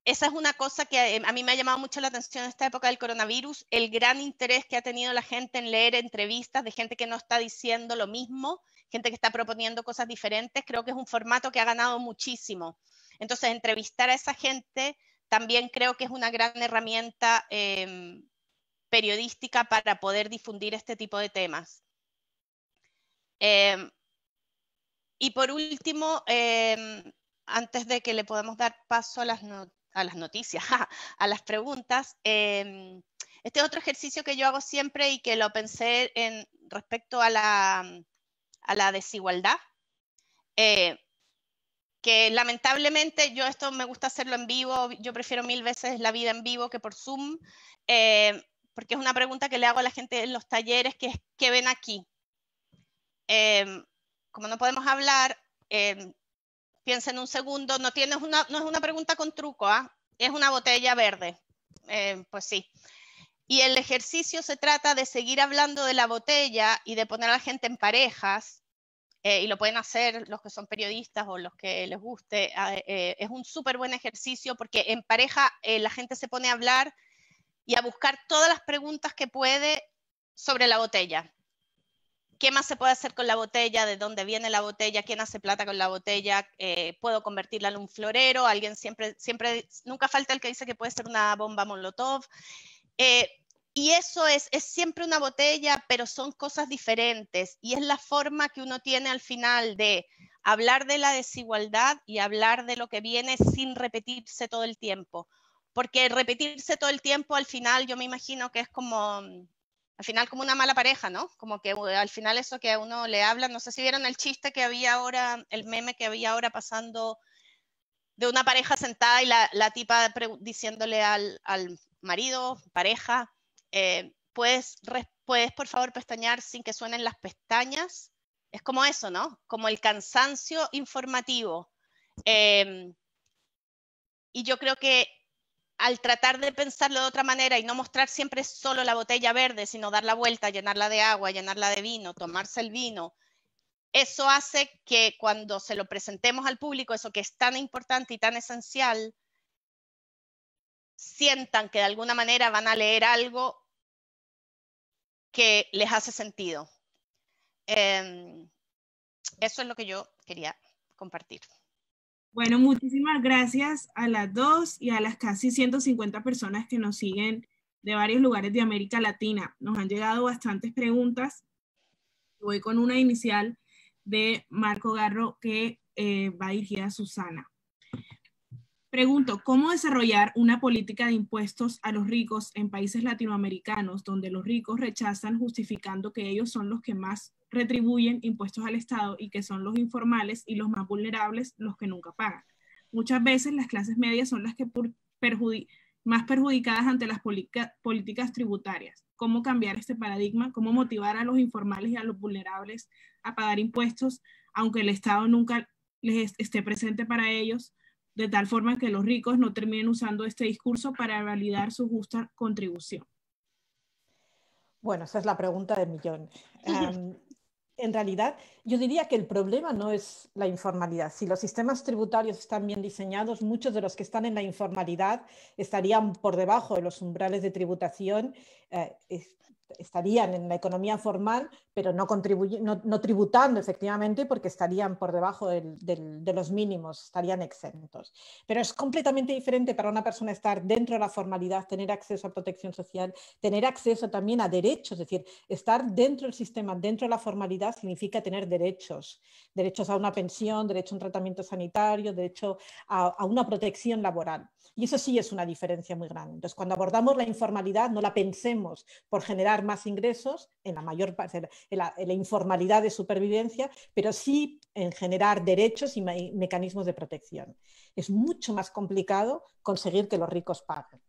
esa es una cosa que eh, a mí me ha llamado mucho la atención en esta época del coronavirus, el gran interés que ha tenido la gente en leer entrevistas de gente que no está diciendo lo mismo, gente que está proponiendo cosas diferentes, creo que es un formato que ha ganado muchísimo. Entonces, entrevistar a esa gente también creo que es una gran herramienta em, periodística para poder difundir este tipo de temas. Em, y por último, em, antes de que le podamos dar paso a las noticias, a las noticias, a las preguntas. Em, este es otro ejercicio que yo hago siempre y que lo pensé en respecto a la, mm, desigualdad, eh, que lamentablemente yo esto me gusta hacerlo en vivo, yo prefiero mil veces la vida en vivo que por Zoom, eh, porque es una pregunta que le hago a la gente en los talleres, que es, ¿qué ven aquí? Em, como no podemos hablar, em, piensen un segundo, no, es una pregunta con truco, ¿ah? es una botella verde, eh, pues sí. Y el ejercicio se trata de seguir hablando de la botella y de poner a la gente en parejas, eh, y lo pueden hacer los que son periodistas o los que les guste. Ah, eh, es un súper buen ejercicio porque en pareja la gente se pone a hablar y a buscar todas las preguntas que puede sobre la botella. ¿Qué más se puede hacer con la botella? ¿De dónde viene la botella? ¿Quién hace plata con la botella? Eh, ¿Puedo convertirla en un florero? Alguien siempre, siempre, nunca falta el que dice que puede ser una bomba molotov. Eh, y eso es, es siempre una botella, pero son cosas diferentes. Y es la forma que uno tiene al final de hablar de la desigualdad y hablar de lo que viene sin repetirse todo el tiempo. Porque repetirse todo el tiempo al final yo me imagino que es como al final como una mala pareja, ¿no? Como que eh, al final eso que a uno le habla, no sé si vieron el chiste que había ahora, el meme que había ahora pasando de una pareja sentada y la, la tipa diciéndole al, marido, pareja, eh, ¿puedes, por favor pestañear sin que suenen las pestañas. Es como eso, ¿no? Como el cansancio informativo. Em, y yo creo que al tratar de pensarlo de otra manera y no mostrar siempre solo la botella verde, sino dar la vuelta, llenarla de agua, llenarla de vino, tomarse el vino, eso hace que cuando se lo presentemos al público, eso que es tan importante y tan esencial, sientan que de alguna manera van a leer algo que les hace sentido. Em, eso es lo que yo quería compartir. Bueno, muchísimas gracias a las dos y a las casi 150 personas que nos siguen de varios lugares de América Latina. Nos han llegado bastantes preguntas. Voy con una inicial de Marco Garro que eh, va dirigida a Susana. Pregunto, ¿cómo desarrollar una política de impuestos a los ricos en países latinoamericanos donde los ricos rechazan justificando que ellos son los que más retribuyen impuestos al Estado y que son los informales y los más vulnerables los que nunca pagan. Muchas veces las clases medias son las que más perjudicadas ante las políticas tributarias. ¿Cómo cambiar este paradigma? ¿Cómo motivar a los informales y a los vulnerables a pagar impuestos, aunque el Estado nunca les esté presente para ellos, de tal forma que los ricos no terminen usando este discurso para validar su justa contribución? Bueno, esa es la pregunta del millón. Em, en realidad, yo diría que el problema no es la informalidad. Si los sistemas tributarios están bien diseñados, muchos de los que están en la informalidad estarían por debajo de los umbrales de tributación. Eh, estarían en la economía formal, pero no, no, no tributando efectivamente porque estarían por debajo del, de los mínimos, estarían exentos. Pero es completamente diferente para una persona estar dentro de la formalidad, tener acceso a protección social, tener acceso también a derechos, es decir, estar dentro del sistema, dentro de la formalidad significa tener derechos, derechos a una pensión, derecho a un tratamiento sanitario, derecho a, a una protección laboral. Y eso sí es una diferencia muy grande. Entonces, cuando abordamos la informalidad, no la pensemos por generar más ingresos en la mayor parte, la, informalidad de supervivencia, pero sí en generar derechos y mecanismos de protección. Es mucho más complicado conseguir que los ricos paguen.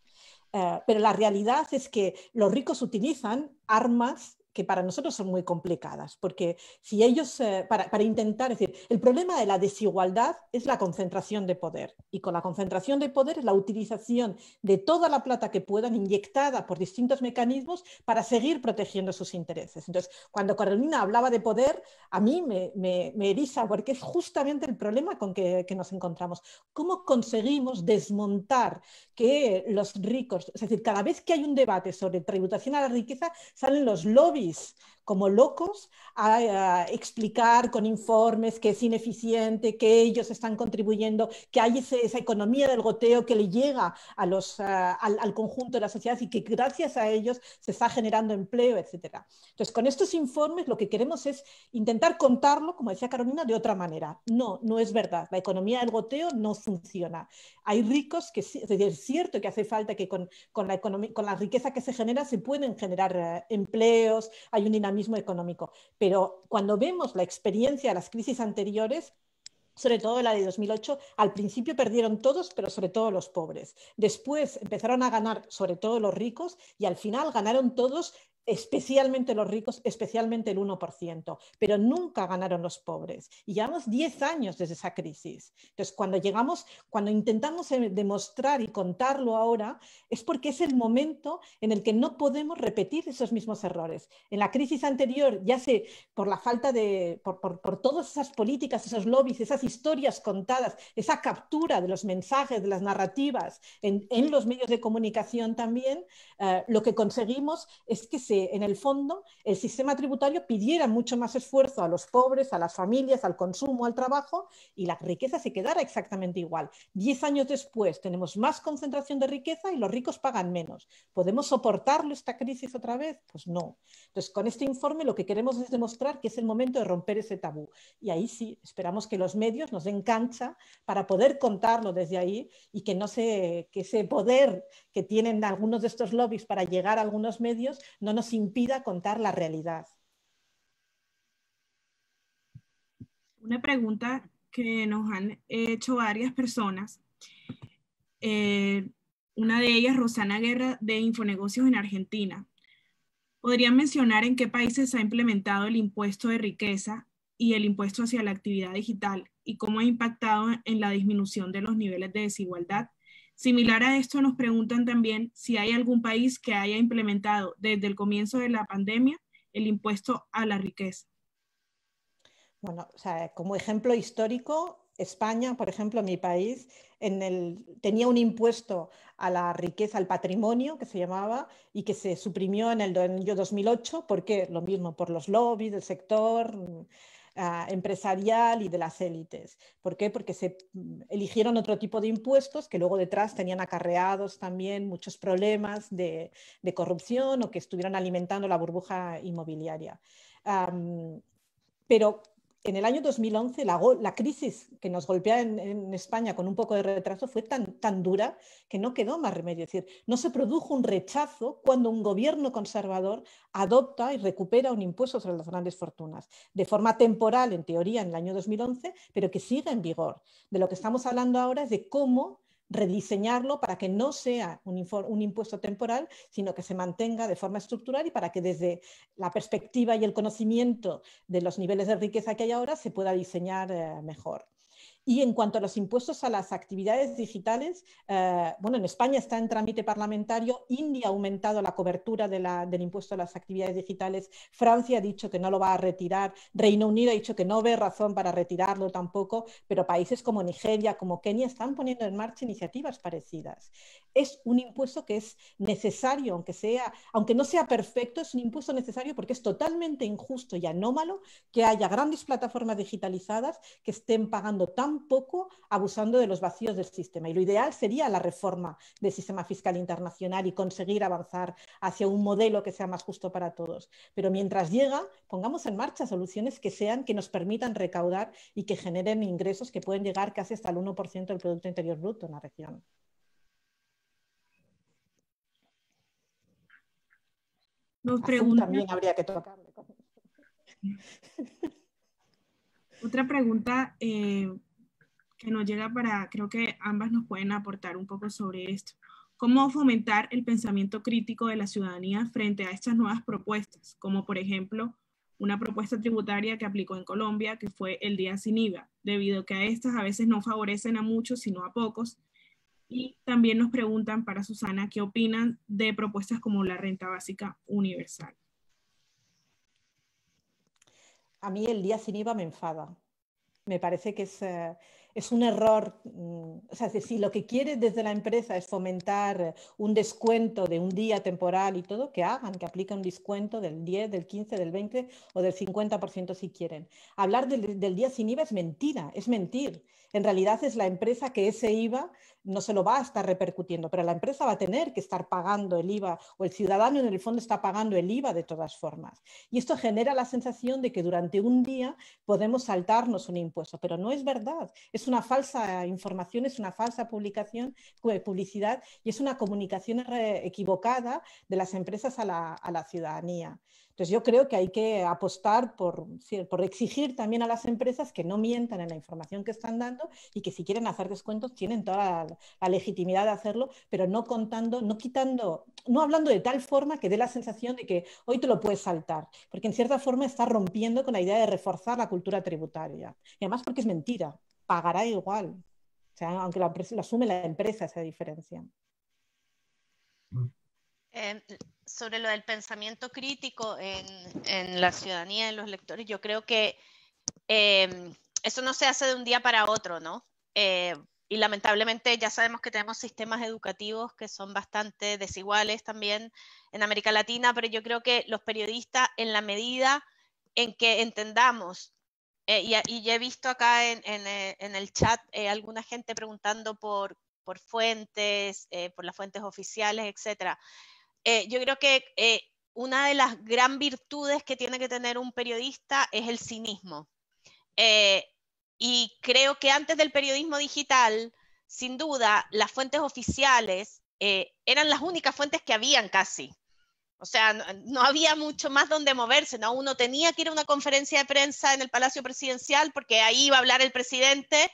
Eh, pero la realidad es que los ricos utilizan armas que para nosotros son muy complicadas, porque si ellos, eh, para, intentar, es decir, el problema de la desigualdad es la concentración de poder, y con la concentración de poder es la utilización de toda la plata que puedan inyectada por distintos mecanismos para seguir protegiendo sus intereses. Entonces, cuando Carolina hablaba de poder, a mí me, eriza, porque es justamente el problema con que, que nos encontramos. ¿Cómo conseguimos desmontar que los ricos, es decir, cada vez que hay un debate sobre tributación a la riqueza, salen los lobbies peace como locos a, explicar con informes que es ineficiente, que ellos están contribuyendo, que hay esa economía del goteo que le llega a los, al, conjunto de la sociedad y que gracias a ellos se está generando empleo, etc. Entonces, con estos informes lo que queremos es intentar contarlo, como decía Carolina, de otra manera. No, no es verdad. La economía del goteo no funciona. Hay ricos que, es cierto que hace falta que con, con la, economía, con la riqueza que se genera se pueden generar eh, empleos, hay un dinamismo económico. Pero cuando vemos la experiencia de las crisis anteriores, sobre todo la de 2008, al principio perdieron todos, pero sobre todo los pobres. Después empezaron a ganar sobre todo los ricos y al final ganaron todos especialmente los ricos, especialmente el 1%, pero nunca ganaron los pobres. Y llevamos 10 años desde esa crisis. Entonces, cuando llegamos, cuando intentamos eh, demostrar y contarlo ahora, es porque es el momento en el que no podemos repetir esos mismos errores. En la crisis anterior, ya sé, por la falta de, por, por, por todas esas políticas, esos lobbies, esas historias contadas, esa captura de los mensajes, de las narrativas en, los medios de comunicación también, eh, lo que conseguimos es que se en el fondo el sistema tributario pidiera mucho más esfuerzo a los pobres, a las familias, al consumo, al trabajo y la riqueza se quedara exactamente igual. Diez años después tenemos más concentración de riqueza y los ricos pagan menos. ¿Podemos soportarlo esta crisis otra vez? Pues no. Entonces, con este informe lo que queremos es demostrar que es el momento de romper ese tabú. Y ahí sí, esperamos que los medios nos den cancha para poder contarlo desde ahí y que no se, que ese poder que tienen algunos de estos lobbies para llegar a algunos medios no nos impida contar la realidad. Una pregunta que nos han hecho varias personas. Eh, una de ellas, Rosana Guerra, de Infonegocios en Argentina. ¿Podría mencionar en qué países se ha implementado el impuesto de riqueza y el impuesto hacia la actividad digital y cómo ha impactado en la disminución de los niveles de desigualdad? Similar a esto, nos preguntan también si hay algún país que haya implementado desde el comienzo de la pandemia el impuesto a la riqueza. Bueno, o sea, como ejemplo histórico, España, por ejemplo, mi país, en el, tenía un impuesto a la riqueza, al patrimonio, que se llamaba, y que se suprimió en el año 2008, qué? lo mismo, por los lobbies del sector, Ah, empresarial y de las élites. ¿Por qué? Porque se mm, eligieron otro tipo de impuestos que luego detrás tenían acarreados también muchos problemas de, corrupción o que estuvieron alimentando la burbuja inmobiliaria. pero en el año 2011 la, crisis que nos golpea en, España con un poco de retraso fue tan, tan dura que no quedó más remedio. Es decir, no se produjo un rechazo cuando un gobierno conservador adopta y recupera un impuesto sobre las grandes fortunas, de forma temporal, en teoría, en el año 2011, pero que siga en vigor. De lo que estamos hablando ahora es de cómo rediseñarlo para que no sea un, impuesto temporal, sino que se mantenga de forma estructural y para que desde la perspectiva y el conocimiento de los niveles de riqueza que hay ahora se pueda diseñar eh, mejor. Y en cuanto a los impuestos a las actividades digitales, eh, bueno, en España está en trámite parlamentario, India ha aumentado la cobertura la, del impuesto a las actividades digitales, Francia ha dicho que no lo va a retirar, Reino Unido ha dicho que no ve razón para retirarlo tampoco, pero países como Nigeria, como Kenia, están poniendo en marcha iniciativas parecidas. Es un impuesto que es necesario, aunque, sea, aunque no sea perfecto, es un impuesto necesario porque es totalmente injusto y anómalo que haya grandes plataformas digitalizadas que estén pagando tan poco abusando de los vacíos del sistema. Y lo ideal sería la reforma del sistema fiscal internacional y conseguir avanzar hacia un modelo que sea más justo para todos. Pero mientras llega, pongamos en marcha soluciones que sean, que nos permitan recaudar y que generen ingresos que pueden llegar casi hasta el 1% del Producto Interior Bruto en la región. También habría que Otra pregunta eh, que nos llega para, creo que ambas nos pueden aportar un poco sobre esto. ¿Cómo fomentar el pensamiento crítico de la ciudadanía frente a estas nuevas propuestas? Como por ejemplo, una propuesta tributaria que aplicó en Colombia, que fue el día sin IVA, debido a que a estas a veces no favorecen a muchos, sino a pocos. Y también nos preguntan para Susana qué opinan de propuestas como la renta básica universal. A mí el día sin IVA me enfada. Me parece que es, eh, es un error. Mm, o sea, si lo que quiere desde la empresa es fomentar un descuento de un día temporal y todo, que hagan, que apliquen un descuento del 10, del 15, del 20 o del 50% si quieren. Hablar del, del, día sin IVA es mentira, es mentir. En realidad es la empresa que ese IVA no se lo va a estar repercutiendo, pero la empresa va a tener que estar pagando el IVA o el ciudadano en el fondo está pagando el IVA de todas formas. Y esto genera la sensación de que durante un día podemos saltarnos un impuesto, pero no es verdad. Es una falsa información, es una falsa publicación, eh, publicidad y es una comunicación equivocada de las empresas a la ciudadanía. Entonces yo creo que hay que apostar por, exigir también a las empresas que no mientan en la información que están dando y que si quieren hacer descuentos tienen toda la, legitimidad de hacerlo, pero no contando, no quitando, no hablando de tal forma que dé la sensación de que hoy te lo puedes saltar, porque en cierta forma está rompiendo con la idea de reforzar la cultura tributaria. Y además porque es mentira, pagará igual, o sea, aunque lo asume la empresa esa diferencia. Eh, sobre lo del pensamiento crítico en, la ciudadanía, en los lectores, yo creo que em, eso no se hace de un día para otro, ¿no? Eh, y lamentablemente ya sabemos que tenemos sistemas educativos que son bastante desiguales también en América Latina, pero yo creo que los periodistas, en la medida en que entendamos, eh, y, ya he visto acá en, eh, el chat alguna gente preguntando por, por fuentes, por las fuentes oficiales, etcétera eh, yo creo que eh, una de las gran virtudes que tiene que tener un periodista es el cinismo. Eh, y creo que antes del periodismo digital, sin duda, las fuentes oficiales eran las únicas fuentes que habían casi. O sea, no, no, había mucho más donde moverse, ¿no? Uno tenía que ir a una conferencia de prensa en el Palacio Presidencial porque ahí iba a hablar el presidente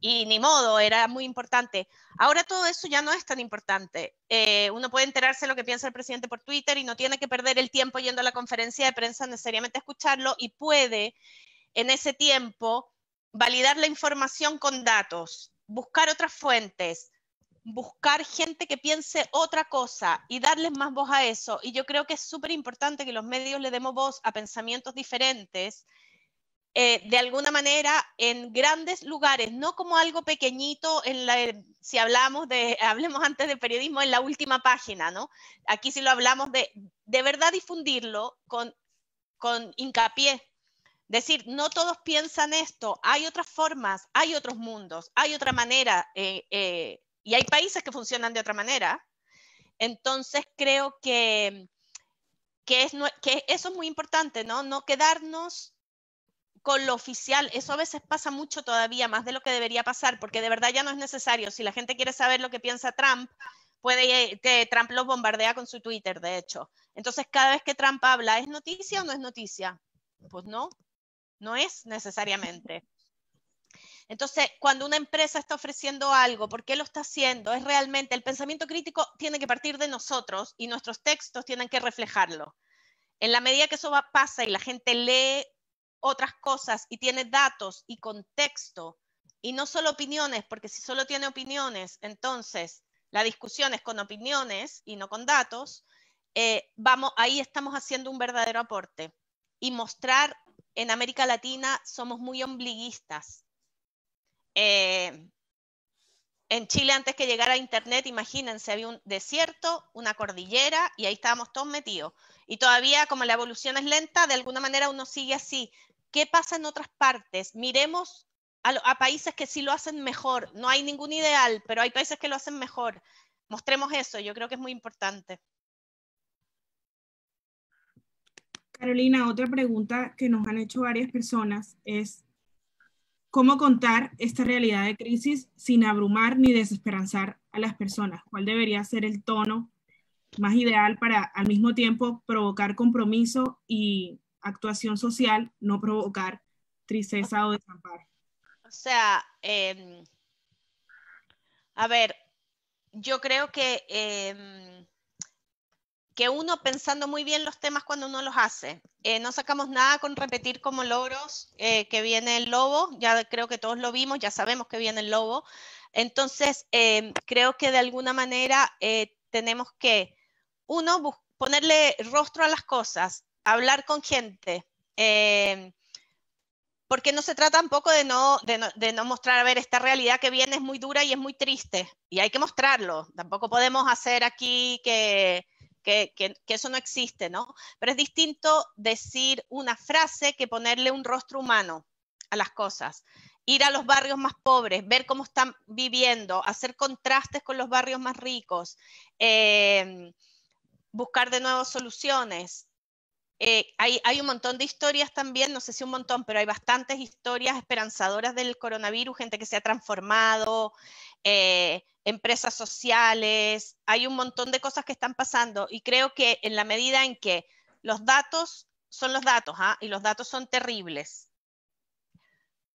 y ni modo, era muy importante. Ahora todo eso ya no es tan importante. Eh, uno puede enterarse lo que piensa el presidente por Twitter y no tiene que perder el tiempo yendo a la conferencia de prensa necesariamente a escucharlo y puede en ese tiempo validar la información con datos, buscar otras fuentes, buscar gente que piense otra cosa y darles más voz a eso. Y yo creo que es súper importante que los medios le demos voz a pensamientos diferentes eh, de alguna manera en grandes lugares, no como algo pequeñito, en eh, si hablamos de, hablemos antes de periodismo, en la última página, ¿no? Aquí sí lo hablamos de, de verdad difundirlo con, con hincapié. Decir, no todos piensan esto, hay otras formas, hay otros mundos, hay otra manera, eh, y hay países que funcionan de otra manera. Entonces creo que, es, que eso es muy importante, ¿no? No quedarnos con lo oficial. Eso a veces pasa mucho todavía, más de lo que debería pasar, porque de verdad ya no es necesario. Si la gente quiere saber lo que piensa Trump, puede, que Trump los bombardea con su Twitter, de hecho. Entonces, cada vez que Trump habla, ¿es noticia o no es noticia? Pues no, no es necesariamente. Entonces, cuando una empresa está ofreciendo algo, ¿por qué lo está haciendo? Es realmente, el pensamiento crítico tiene que partir de nosotros y nuestros textos tienen que reflejarlo. En la medida que eso pasa y la gente lee otras cosas y tiene datos y contexto y no solo opiniones, porque si solo tiene opiniones, entonces la discusión es con opiniones y no con datos, eh, vamos, ahí estamos haciendo un verdadero aporte. Y mostrar en América Latina somos muy ombliguistas. Eh, en Chile antes que llegara Internet, imagínense, había un desierto, una cordillera y ahí estábamos todos metidos. Y todavía como la evolución es lenta, de alguna manera uno sigue así. ¿Qué pasa en otras partes? Miremos a, a países que sí lo hacen mejor. No hay ningún ideal, pero hay países que lo hacen mejor. Mostremos eso, yo creo que es muy importante. Carolina, otra pregunta que nos han hecho varias personas es, ¿Cómo contar esta realidad de crisis sin abrumar ni desesperanzar a las personas? ¿Cuál debería ser el tono más ideal para al mismo tiempo provocar compromiso y actuación social, no provocar tristeza o desamparo? O sea, em, a ver, yo creo que em, que uno pensando muy bien los temas cuando uno los hace. Eh, no sacamos nada con repetir como logros eh, que viene el lobo, ya creo que todos lo vimos, ya sabemos que viene el lobo. Entonces, em, creo que de alguna manera eh, tenemos que, uno, ponerle rostro a las cosas, hablar con gente. Em, porque no se trata tampoco de de no mostrar, a ver, esta realidad que viene es muy dura y es muy triste, y hay que mostrarlo. Tampoco podemos hacer aquí que, que, eso no existe, ¿no? Pero es distinto decir una frase que ponerle un rostro humano a las cosas. Ir a los barrios más pobres, ver cómo están viviendo, hacer contrastes con los barrios más ricos, eh, buscar de nuevo soluciones. Eh, hay, un montón de historias también, no sé si un montón, pero hay bastantes historias esperanzadoras del coronavirus, gente que se ha transformado, eh, empresas sociales, hay un montón de cosas que están pasando y creo que en la medida en que los datos son los datos ¿ah? y los datos son terribles,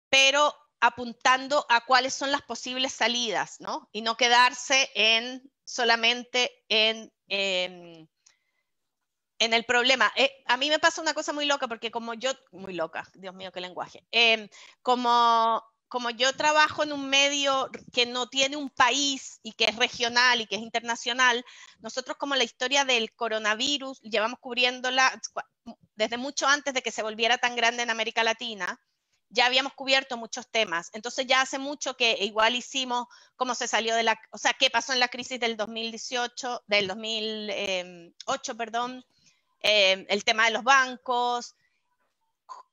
pero apuntando a cuáles son las posibles salidas ¿no? y no quedarse en solamente en, em, en, el problema. Eh, a mí me pasa una cosa muy loca porque como yo, muy loca, Dios mío, qué lenguaje, em, como como yo trabajo en un medio que no tiene un país y que es regional y que es internacional, nosotros como la historia del coronavirus llevamos cubriéndola desde mucho antes de que se volviera tan grande en América Latina, ya habíamos cubierto muchos temas. Entonces ya hace mucho que igual hicimos cómo se salió de la, o sea, qué pasó en la crisis del 2018, del 2008, eh, perdón, eh, el tema de los bancos,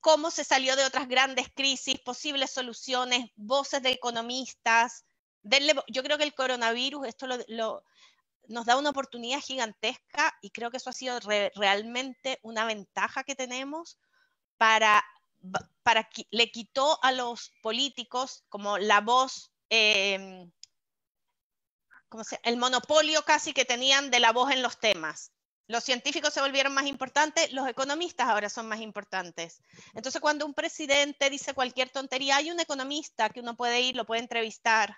cómo se salió de otras grandes crisis, posibles soluciones, voces de economistas. yo creo que el coronavirus, esto nos da una oportunidad gigantesca y creo que eso ha sido realmente una ventaja que tenemos para, para le quitó a los políticos como la voz, em, el monopolio casi que tenían de la voz en los temas. Los científicos se volvieron más importantes, los economistas ahora son más importantes. Entonces, cuando un presidente dice cualquier tontería, hay un economista que uno puede ir, lo puede entrevistar,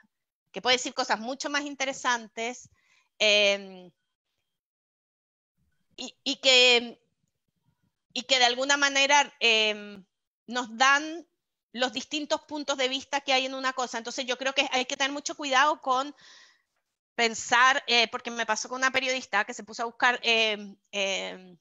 que puede decir cosas mucho más interesantes em, y, que, y, que, de alguna manera em, nos dan los distintos puntos de vista que hay en una cosa. Entonces, yo creo que hay que tener mucho cuidado con pensar, eh, porque me pasó con una periodista que se puso a buscar em, em,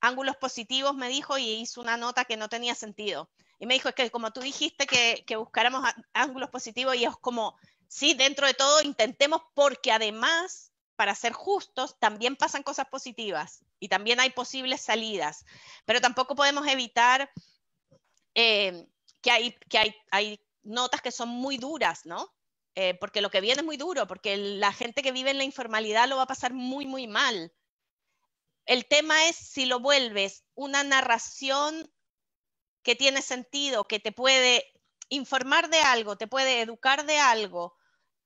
ángulos positivos, me dijo, y hizo una nota que no tenía sentido. Y me dijo, es que como tú dijiste que, buscáramos ángulos positivos, y es como, sí, dentro de todo intentemos, porque además, para ser justos, también pasan cosas positivas y también hay posibles salidas, pero tampoco podemos evitar em, que, hay, que hay, hay notas que son muy duras, ¿no? Eh, porque lo que viene es muy duro, porque la gente que vive en la informalidad lo va a pasar muy, muy mal. El tema es si lo vuelves una narración que tiene sentido, que te puede informar de algo, te puede educar de algo,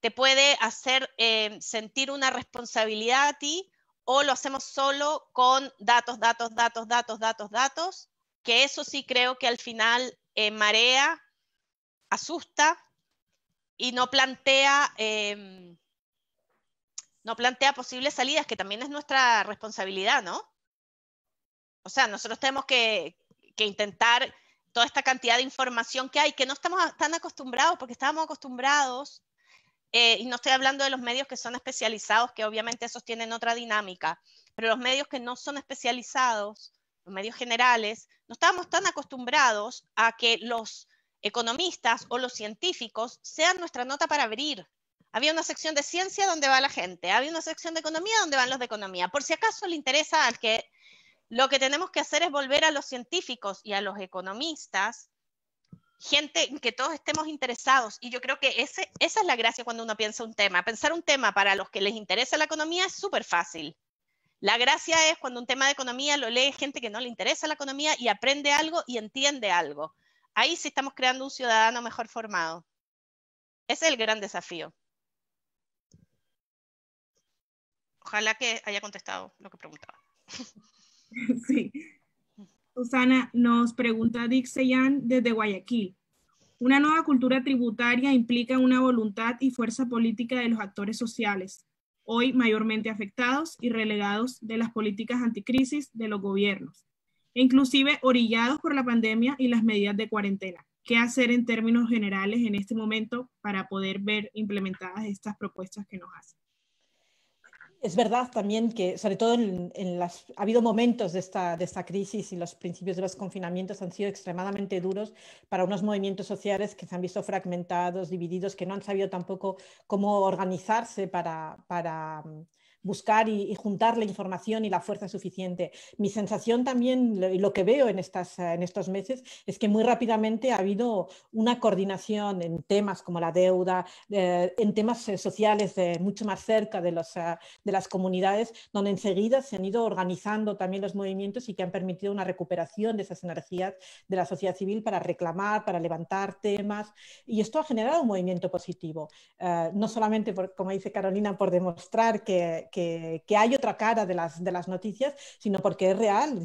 te puede hacer eh, sentir una responsabilidad a ti, o lo hacemos solo con datos, datos, datos, datos, datos, datos, que eso sí creo que al final eh, marea, asusta, y no plantea, em, no plantea posibles salidas, que también es nuestra responsabilidad, ¿no? O sea, nosotros tenemos que, intentar toda esta cantidad de información que hay, que no estamos tan acostumbrados, porque estábamos acostumbrados, eh, y no estoy hablando de los medios que son especializados, que obviamente esos tienen otra dinámica, pero los medios que no son especializados, los medios generales, no estábamos tan acostumbrados a que los economistas o los científicos sean nuestra nota para abrir. Había una sección de ciencia donde va la gente, había una sección de economía donde van los de economía. Por si acaso le interesa al que lo que tenemos que hacer es volver a los científicos y a los economistas, gente en que todos estemos interesados. Y yo creo que esa es la gracia cuando uno piensa un tema. Pensar un tema para los que les interesa la economía es súper fácil. La gracia es cuando un tema de economía lo lee gente que no le interesa la economía y aprende algo y entiende algo. Ahí sí estamos creando un ciudadano mejor formado. Ese es el gran desafío. Ojalá que haya contestado lo que preguntaba. Sí. Susana, nos pregunta Dixeyan desde Guayaquil. Una nueva cultura tributaria implica una voluntad y fuerza política de los actores sociales, hoy mayormente afectados y relegados de las políticas anticrisis de los gobiernos inclusive orillados por la pandemia y las medidas de cuarentena. ¿Qué hacer en términos generales en este momento para poder ver implementadas estas propuestas que nos hacen? Es verdad también que, sobre todo en, en las, ha habido momentos de esta, de esta, crisis y los principios de los confinamientos han sido extremadamente duros para unos movimientos sociales que se han visto fragmentados, divididos, que no han sabido tampoco cómo organizarse para, para buscar y, juntar la información y la fuerza suficiente. Mi sensación también, y lo que veo en, estas, en estos meses, es que muy rápidamente ha habido una coordinación en temas como la deuda, eh, en temas eh, sociales mucho más cerca de, los, eh, de las comunidades, donde enseguida se han ido organizando también los movimientos y que han permitido una recuperación de esas energías de la sociedad civil para reclamar, para levantar temas. Y esto ha generado un movimiento positivo, no solamente, por, como dice Carolina, por demostrar que, que, hay otra cara de las, de las noticias, sino porque es real.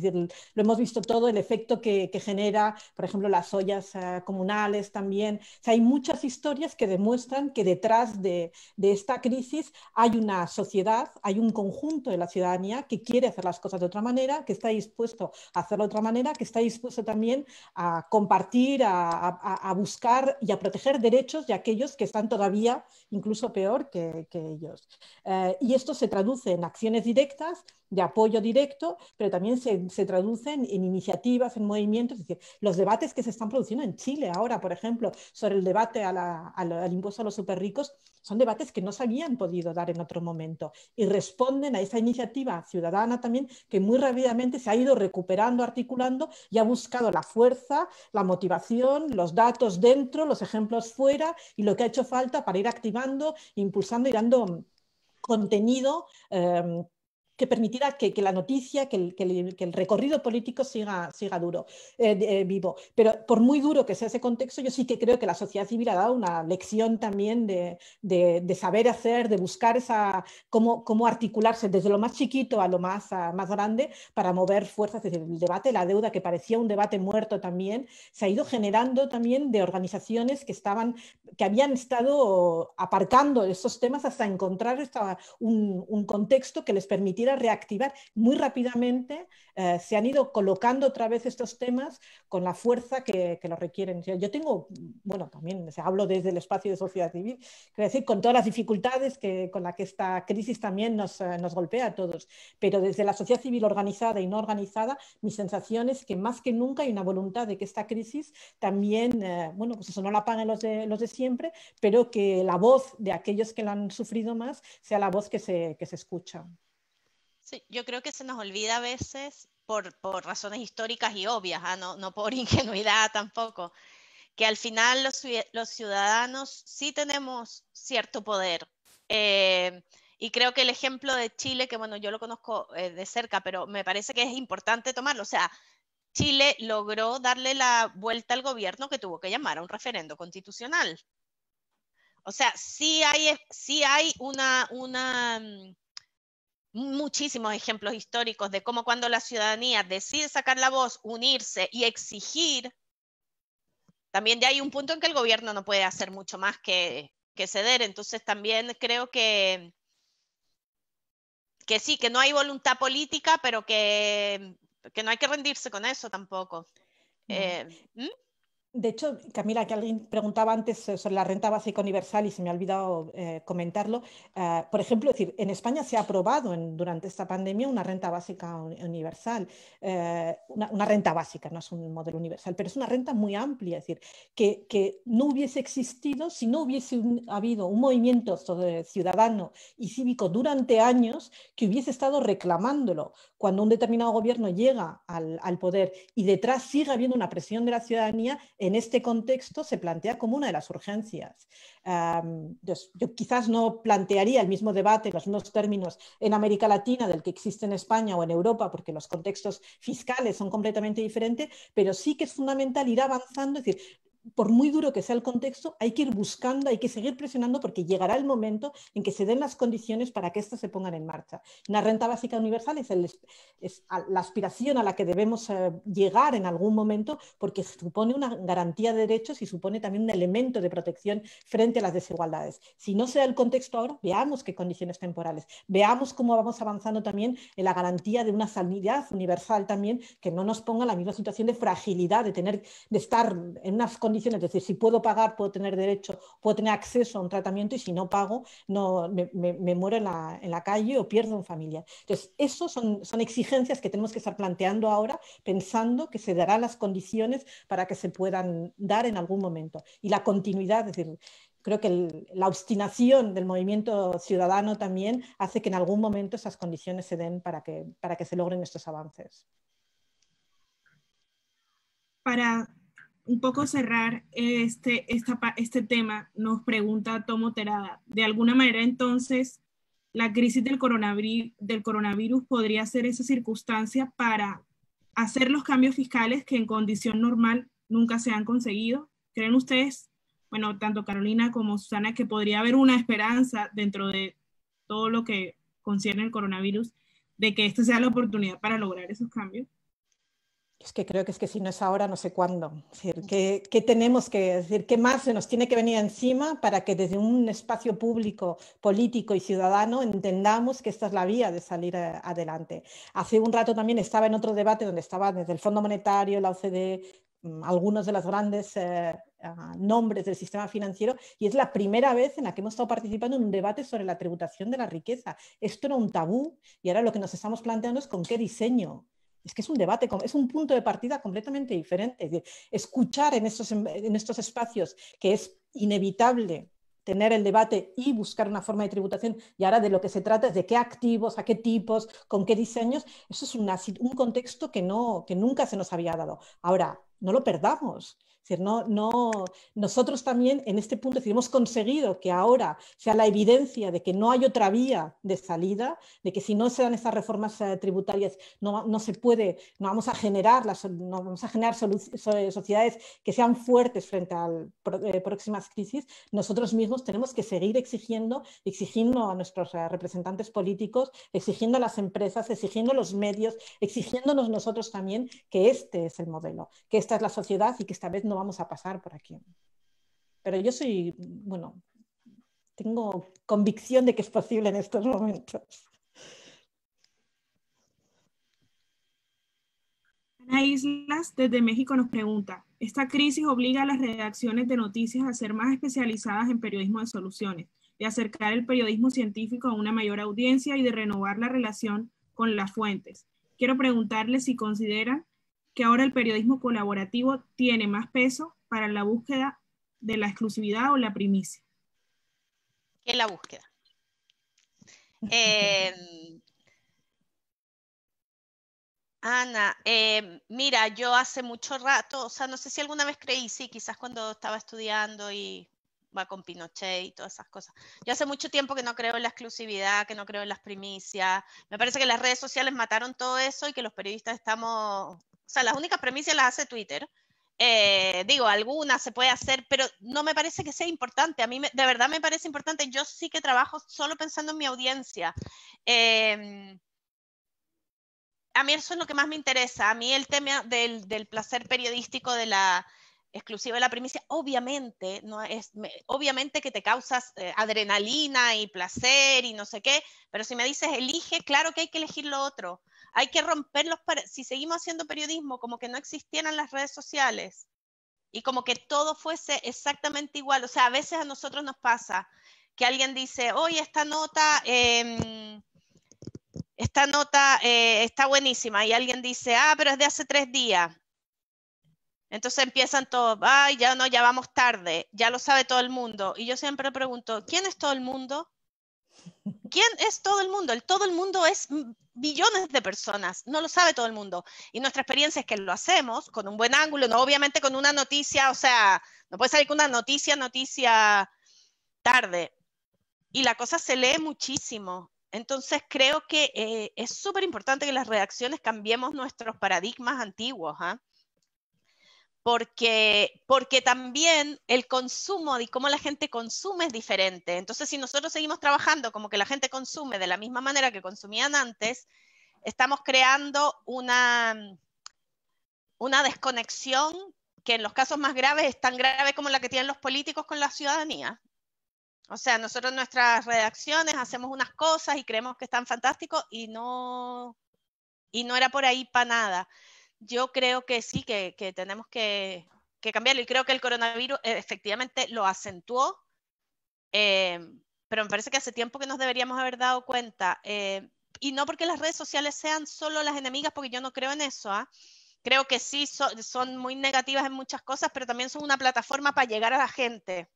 lo hemos visto todo, el efecto que, genera, por ejemplo, las ollas ah, comunales también. O sea, hay muchas historias que demuestran que detrás de, esta crisis hay una sociedad, hay un conjunto de la ciudadanía que quiere hacer las cosas de otra manera, que está dispuesto a hacerlo de otra manera, que está dispuesto también a compartir, a, buscar y a proteger derechos de aquellos que están todavía incluso peor que, ellos. Eh, y esto se traduce en acciones directas, de apoyo directo, pero también se, se traducen en iniciativas, en movimientos. Es decir, los debates que se están produciendo en Chile ahora, por ejemplo, sobre el debate al impuesto a los superricos, son debates que no se habían podido dar en otro momento y responden a esa iniciativa ciudadana también que muy rápidamente se ha ido recuperando, articulando y ha buscado la fuerza, la motivación, los datos dentro, los ejemplos fuera y lo que ha hecho falta para ir activando, impulsando y dando contenido em, que permitirá que, la noticia, que el, recorrido político siga, siga duro, eh, eh, vivo. Pero por muy duro que sea ese contexto, yo sí que creo que la sociedad civil ha dado una lección también de, saber hacer, de buscar esa, cómo, cómo, articularse desde lo más chiquito a lo más, más grande para mover fuerzas desde el debate, la deuda que parecía un debate muerto también, se ha ido generando también de organizaciones que estaban, que habían estado aparcando esos temas hasta encontrar estaba un, un contexto que les permitiera a reactivar. Muy rápidamente eh, se han ido colocando otra vez estos temas con la fuerza que, lo requieren. Yo tengo, bueno, también se hablo desde el espacio de sociedad civil, quiero decir, con todas las dificultades que, con las que esta crisis también nos, eh, nos golpea a todos, pero desde la sociedad civil organizada y no organizada, mi sensación es que más que nunca hay una voluntad de que esta crisis también, eh, bueno, pues eso no la paguen los de, los de siempre, pero que la voz de aquellos que la han sufrido más sea la voz que se, que se escucha. Sí, yo creo que se nos olvida a veces por, razones históricas y obvias, ¿ah? no, por ingenuidad tampoco, que al final los, ciudadanos sí tenemos cierto poder. Eh, y creo que el ejemplo de Chile, que bueno, yo lo conozco eh, de cerca, pero me parece que es importante tomarlo. O sea, Chile logró darle la vuelta al gobierno que tuvo que llamar a un referendo constitucional. O sea, sí hay, sí hay una, una, mm, muchísimos ejemplos históricos de cómo cuando la ciudadanía decide sacar la voz, unirse y exigir, también ya hay un punto en que el gobierno no puede hacer mucho más que, ceder. Entonces también creo que, que sí, que no hay voluntad política, pero que, no hay que rendirse con eso tampoco. Mm. Eh, ¿Mm? De hecho, Camila, que alguien preguntaba antes eh, sobre la renta básica universal y se me ha olvidado eh, comentarlo. Eh, por ejemplo, decir, en España se ha aprobado durante esta pandemia una renta básica universal, una, renta básica, no es un modelo universal, pero es una renta muy amplia, es decir, que, no hubiese existido si no hubiese habido un movimiento ciudadano y cívico durante años que hubiese estado reclamándolo cuando un determinado gobierno llega al, poder y detrás sigue habiendo una presión de la ciudadanía, en este contexto se plantea como una de las urgencias. yo, quizás no plantearía el mismo debate, los mismos términos en América Latina del que existe en España o en Europa, porque los contextos fiscales son completamente diferentes, pero sí que es fundamental ir avanzando, es decir, por muy duro que sea el contexto, hay que ir buscando, hay que seguir presionando porque llegará el momento en que se den las condiciones para que éstas se pongan en marcha. Una renta básica universal es, el, la aspiración a la que debemos eh, llegar en algún momento porque supone una garantía de derechos y supone también un elemento de protección frente a las desigualdades. Si no sea el contexto ahora, veamos qué condiciones temporales, veamos cómo vamos avanzando también en la garantía de una sanidad universal también que no nos ponga en la misma situación de fragilidad, de tener de estar en unas condiciones es decir, si puedo pagar, puedo tener derecho, puedo tener acceso a un tratamiento y si no pago, no, me, muero en la, calle o pierdo un familia. Entonces, eso son, exigencias que tenemos que estar planteando ahora, pensando que se darán las condiciones para que se puedan dar en algún momento. Y la continuidad, es decir, creo que la obstinación del movimiento ciudadano también hace que en algún momento esas condiciones se den para que, para que se logren estos avances. Para un poco cerrar este, este tema, nos pregunta Tomo Terada, de alguna manera entonces, la crisis del coronavirus, del coronavirus podría ser esa circunstancia para hacer los cambios fiscales que en condición normal nunca se han conseguido. ¿Creen ustedes, bueno, tanto Carolina como Susana, que podría haber una esperanza dentro de todo lo que concierne el coronavirus, de que esta sea la oportunidad para lograr esos cambios? es que creo que es que si no es ahora, no sé cuándo. ¿qué, tenemos que decir? ¿Qué más se nos tiene que venir encima para que desde un espacio público, político y ciudadano entendamos que esta es la vía de salir adelante? Hace un rato también estaba en otro debate donde estaba desde el Fondo Monetario, la OCDE, mm, algunos de los grandes eh, ah, nombres del sistema financiero y es la primera vez en la que hemos estado participando en un debate sobre la tributación de la riqueza. Esto era un tabú y ahora lo que nos estamos planteando es con qué diseño es que es un debate, es un punto de partida completamente diferente. escuchar en estos, espacios que es inevitable tener el debate y buscar una forma de tributación. Y ahora de lo que se trata es de qué activos, a qué tipos, con qué diseños. Eso es un contexto que, no, que nunca se nos había dado. Ahora, no lo perdamos decir, no, no, nosotros también en este punto hemos conseguido que ahora sea la evidencia de que no hay otra vía de salida, de que si no se dan estas reformas eh, tributarias no, se puede, no vamos a generar, las, no vamos a generar eh, sociedades que sean fuertes frente a eh, próximas crisis, nosotros mismos tenemos que seguir exigiendo, exigiendo a nuestros representantes políticos, exigiendo a las empresas, exigiendo los medios, exigiéndonos nosotros también que este es el modelo, que esta es la sociedad y que esta vez no vamos a pasar por aquí. Pero yo soy, bueno, tengo convicción de que es posible en estos momentos. Ana Islas desde México nos pregunta, esta crisis obliga a las redacciones de noticias a ser más especializadas en periodismo de soluciones, de acercar el periodismo científico a una mayor audiencia y de renovar la relación con las fuentes. Quiero preguntarle si consideran que ahora el periodismo colaborativo tiene más peso para la búsqueda de la exclusividad o la primicia. En la búsqueda? Em, Ana, em, mira, yo hace mucho rato, o sea, no sé si alguna vez creí, sí, quizás cuando estaba estudiando y va con Pinochet y todas esas cosas. Yo hace mucho tiempo que no creo en la exclusividad, que no creo en las primicias. Me parece que las redes sociales mataron todo eso y que los periodistas estamos o sea, las únicas premisas las hace Twitter. Eh, digo, algunas se puede hacer, pero no me parece que sea importante. A mí de verdad me parece importante. Yo sí que trabajo solo pensando en mi audiencia. Em, a mí eso es lo que más me interesa. A mí el tema del placer periodístico de la, exclusiva de la primicia, obviamente, no es, obviamente que te causas eh, adrenalina y placer y no sé qué, pero si me dices elige, claro que hay que elegir lo otro. Hay que romper los... Si seguimos haciendo periodismo como que no existieran las redes sociales y como que todo fuese exactamente igual, o sea, a veces a nosotros nos pasa que alguien dice, oye, esta nota... Em, esta nota eh, está buenísima y alguien dice, ah, pero es de hace tres días entonces empiezan todos, ay, ya no, ya vamos tarde, ya lo sabe todo el mundo. Y yo siempre pregunto, ¿quién es todo el mundo? ¿Quién es todo el mundo? El todo el mundo es billones de personas, no lo sabe todo el mundo. Y nuestra experiencia es que lo hacemos con un buen ángulo, no obviamente con una noticia, o sea, no puede salir con una noticia, noticia tarde. Y la cosa se lee muchísimo. Entonces creo que eh, es súper importante que las reacciones cambiemos nuestros paradigmas antiguos. ¿eh? porque, porque también el consumo y cómo la gente consume es diferente. Entonces, si nosotros seguimos trabajando como que la gente consume de la misma manera que consumían antes, estamos creando una, una desconexión que en los casos más graves es tan grave como la que tienen los políticos con la ciudadanía. O sea, nosotros nuestras redacciones hacemos unas cosas y creemos que están fantásticos y no, y no era por ahí para nada yo creo que sí, que, tenemos que, cambiarlo. Y creo que el coronavirus eh, efectivamente lo acentuó, eh, pero me parece que hace tiempo que nos deberíamos haber dado cuenta. Eh, y no porque las redes sociales sean solo las enemigas, porque yo no creo en eso. ¿ah? Creo que sí, son muy negativas en muchas cosas, pero también son una plataforma para llegar a la gente.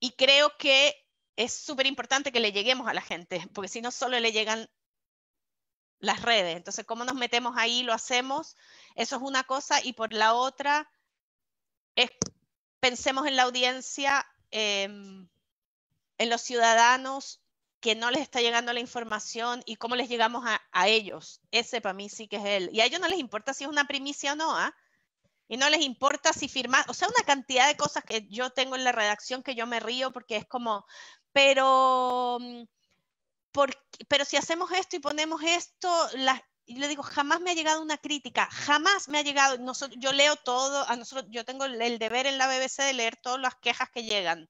y creo que es súper importante que le lleguemos a la gente, porque si no solo le llegan las redes. Entonces, cómo nos metemos ahí, lo hacemos, eso es una cosa, y por la otra, pensemos en la audiencia, em, en los ciudadanos que no les está llegando la información y cómo les llegamos a, ellos. Ese para mí sí que es él. Y a ellos no les importa si es una primicia o no, ¿ah? y no les importa si firmar, o sea, una cantidad de cosas que yo tengo en la redacción que yo me río porque es como, pero mm, pero si hacemos esto y ponemos esto, y le digo, jamás me ha llegado una crítica, jamás me ha llegado, yo leo todo, a nosotros, yo tengo el, deber en la BBC de leer todas las quejas que llegan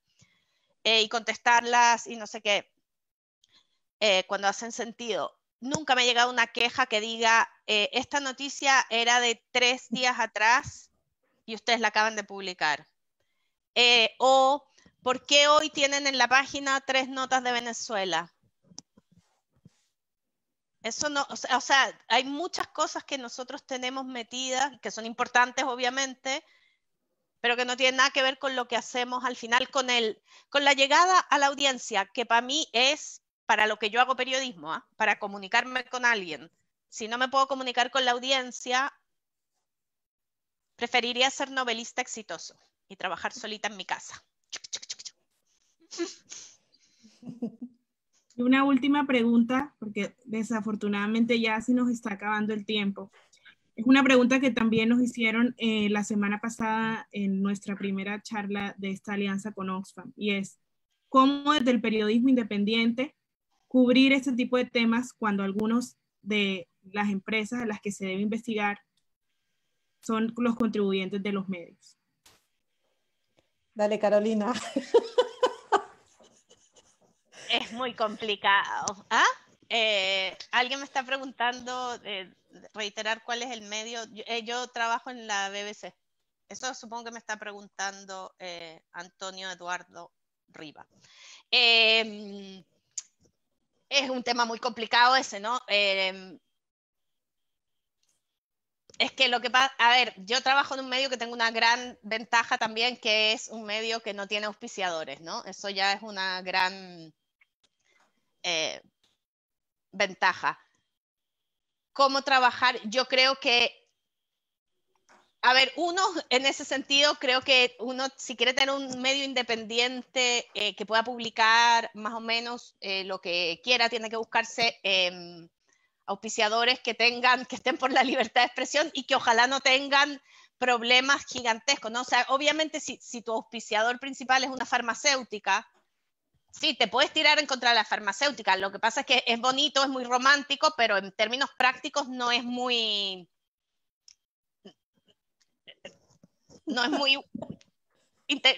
eh, y contestarlas y no sé qué, eh, cuando hacen sentido. Nunca me ha llegado una queja que diga, eh, esta noticia era de tres días atrás y ustedes la acaban de publicar. o, ¿por qué hoy tienen en la página tres notas de Venezuela? Eso no, o sea, hay muchas cosas que nosotros tenemos metidas, que son importantes obviamente, pero que no tienen nada que ver con lo que hacemos al final con el, con la llegada a la audiencia, que para mí es para lo que yo hago periodismo, ¿ah? para comunicarme con alguien. Si no me puedo comunicar con la audiencia, preferiría ser novelista exitoso y trabajar solita en mi casa. una última pregunta, porque desafortunadamente ya se nos está acabando el tiempo. Es una pregunta que también nos hicieron eh, la semana pasada en nuestra primera charla de esta alianza con Oxfam, y es, ¿cómo desde el periodismo independiente cubrir este tipo de temas cuando algunos de las empresas a las que se debe investigar son los contribuyentes de los medios? Dale, Carolina. es muy complicado. ¿Ah? Eh, alguien me está preguntando, reiterar cuál es el medio. Yo, eh, yo, trabajo en la BBC. Eso supongo que me está preguntando eh, Antonio Eduardo Riva. Em, es un tema muy complicado ese, ¿no? Em, es que lo que pasa, a ver, yo trabajo en un medio que tengo una gran ventaja también, que es un medio que no tiene auspiciadores, ¿no? Eso ya es una gran eh, ventaja. ¿Cómo trabajar? Yo creo que, a ver, uno en ese sentido, creo que uno, si quiere tener un medio independiente eh, que pueda publicar más o menos eh, lo que quiera, tiene que buscarse em, auspiciadores que tengan, que estén por la libertad de expresión y que ojalá no tengan problemas gigantescos, ¿no? O sea, obviamente si, si tu auspiciador principal es una farmacéutica, Sí, te puedes tirar en contra de la farmacéutica, Lo que pasa es que es bonito, es muy romántico, pero en términos prácticos no es muy. No es muy.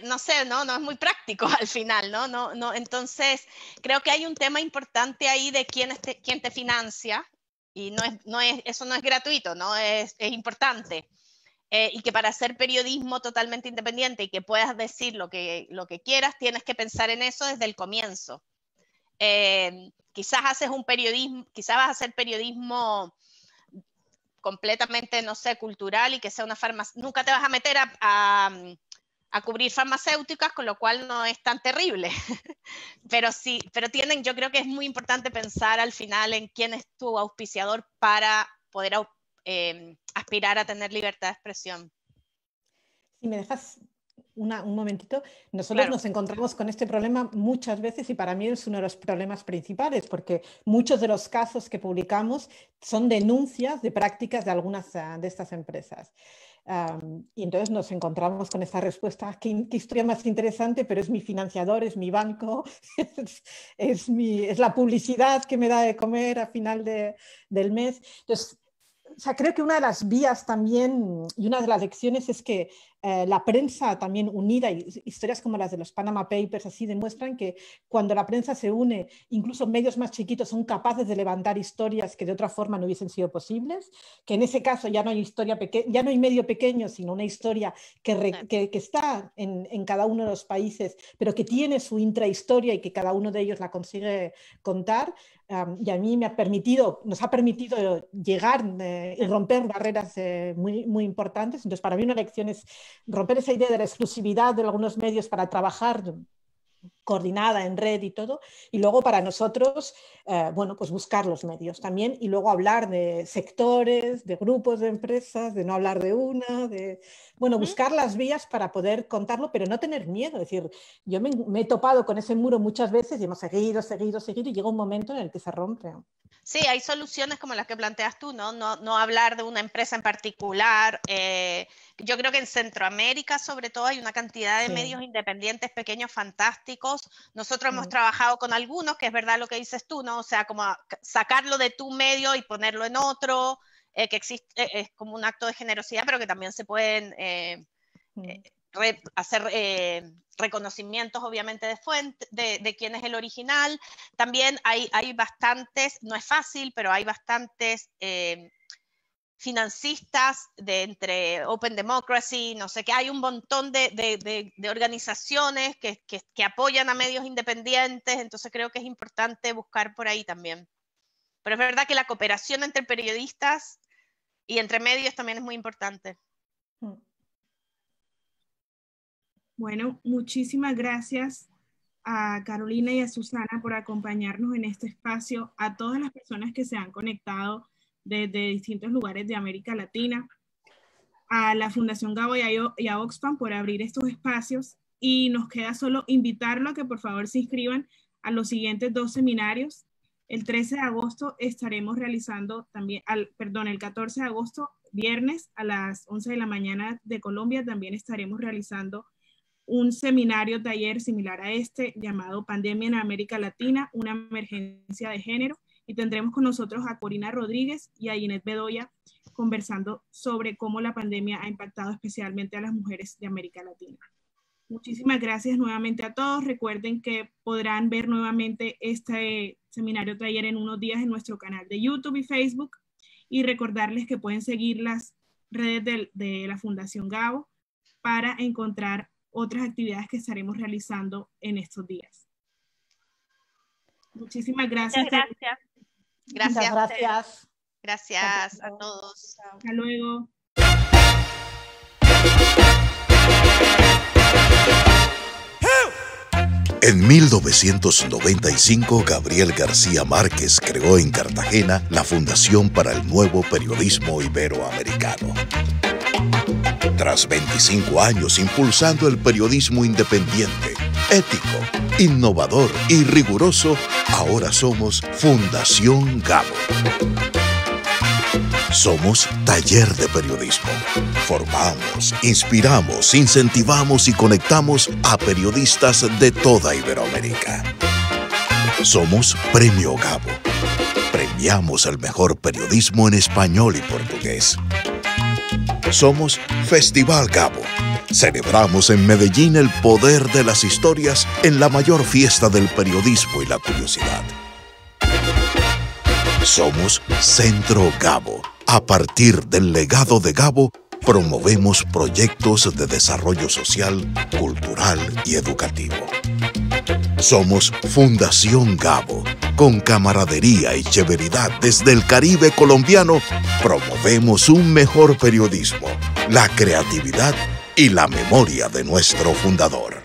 No sé, no, no es muy práctico al final, ¿no? No, no. Entonces, creo que hay un tema importante ahí de quién, te, quién te financia y no es, no es, eso no es gratuito, ¿no? Es, es importante. Eh, y que para hacer periodismo totalmente independiente y que puedas decir lo que, lo que quieras, tienes que pensar en eso desde el comienzo. Eh, quizás haces un periodismo, quizás vas a hacer periodismo completamente, no sé, cultural y que sea una farmacia. Nunca te vas a meter a, a, mm, a, cubrir farmacéuticas, con lo cual no es tan terrible. pero sí, pero tienen, yo creo que es muy importante pensar al final en quién es tu auspiciador para poder Em, aspirar a tener libertad de expresión. Si me dejas un momentito, nosotros nos encontramos con este problema muchas veces y para mí es uno de los problemas principales porque muchos de los casos que publicamos son denuncias de prácticas de algunas ah, de estas empresas. y entonces nos encontramos con esta respuesta, ah, ¿qué, historia más interesante, pero es mi financiador, es mi banco, es, mi, es la publicidad que me da de comer a final del mes. Entonces, sea, creo que una de las vías también y una de las lecciones es que eh, la prensa también unida, y historias como las de los Panama Papers así demuestran que cuando la prensa se une, incluso medios más chiquitos son capaces de levantar historias que de otra forma no hubiesen sido posibles, que en ese caso ya no hay historia ya no hay medio pequeño, sino una historia que, está en, cada uno de los países, pero que tiene su intrahistoria y que cada uno de ellos la consigue contar. y a mí me ha permitido, nos ha permitido llegar eh, y romper barreras eh, muy, muy importantes. Entonces, para mí una lección es romper esa idea de la exclusividad de algunos medios para trabajar coordinada en red y todo, y luego para nosotros, eh, bueno, pues buscar los medios también y luego hablar de sectores, de grupos de empresas, de no hablar de una, de, bueno, buscar las vías para poder contarlo, pero no tener miedo, es decir, yo me, he topado con ese muro muchas veces y hemos seguido, seguido, seguido y llega un momento en el que se rompe. Sí, hay soluciones como las que planteas tú, ¿no? No, no hablar de una empresa en particular, eh, yo creo que en Centroamérica, sobre todo, hay una cantidad de medios independientes pequeños fantásticos. Nosotros hemos trabajado con algunos, que es verdad lo que dices tú, ¿no? O sea, como sacarlo de tu medio y ponerlo en otro, eh, que existe, eh, es como un acto de generosidad, pero que también se pueden eh, mm. hacer reconocimientos obviamente de fuente, de, quién es el original. También hay, hay bastantes, no es fácil, pero hay bastantes financistas de entre Open Democracy, no sé qué, hay un montón de, organizaciones que, que, que, apoyan a medios independientes, entonces creo que es importante buscar por ahí también. Pero es verdad que la cooperación entre periodistas y entre medios también es muy importante. Bueno, muchísimas gracias a Carolina y a Susana por acompañarnos en este espacio, a todas las personas que se han conectado de distintos lugares de América Latina, a la Fundación Gabo y a, Oxfam por abrir estos espacios y nos queda solo invitarlo a que por favor se inscriban a los siguientes dos seminarios. El 13 de agosto estaremos realizando también, al, perdón, el 14 de agosto, viernes a las 11 de la mañana de Colombia, también estaremos realizando un seminario taller similar a este llamado Pandemia en América Latina, una emergencia de género y tendremos con nosotros a Corina Rodríguez y a Inés Bedoya conversando sobre cómo la pandemia ha impactado especialmente a las mujeres de América Latina. Muchísimas gracias nuevamente a todos. Recuerden que podrán ver nuevamente este seminario taller en unos días en nuestro canal de YouTube y Facebook y recordarles que pueden seguir las redes de, la Fundación Gabo para encontrar otras actividades que estaremos realizando en estos días. Muchísimas gracias. gracias. Gracias. gracias. Gracias a todos. Hasta luego. En 1995, Gabriel García Márquez creó en Cartagena la Fundación para el Nuevo Periodismo Iberoamericano. Tras 25 años impulsando el periodismo independiente, ético, innovador y riguroso, ahora somos Fundación Gabo. Somos Taller de Periodismo. Formamos, inspiramos, incentivamos y conectamos a periodistas de toda Iberoamérica. Somos Premio Gabo. Premiamos el mejor periodismo en español y portugués. Somos Festival Gabo. Celebramos en Medellín el poder de las historias en la mayor fiesta del periodismo y la curiosidad. Somos Centro Gabo. A partir del legado de Gabo, promovemos proyectos de desarrollo social, cultural y educativo. Somos Fundación Gabo. Con camaradería y chéveridad desde el Caribe colombiano, promovemos un mejor periodismo, la creatividad y la memoria de nuestro fundador.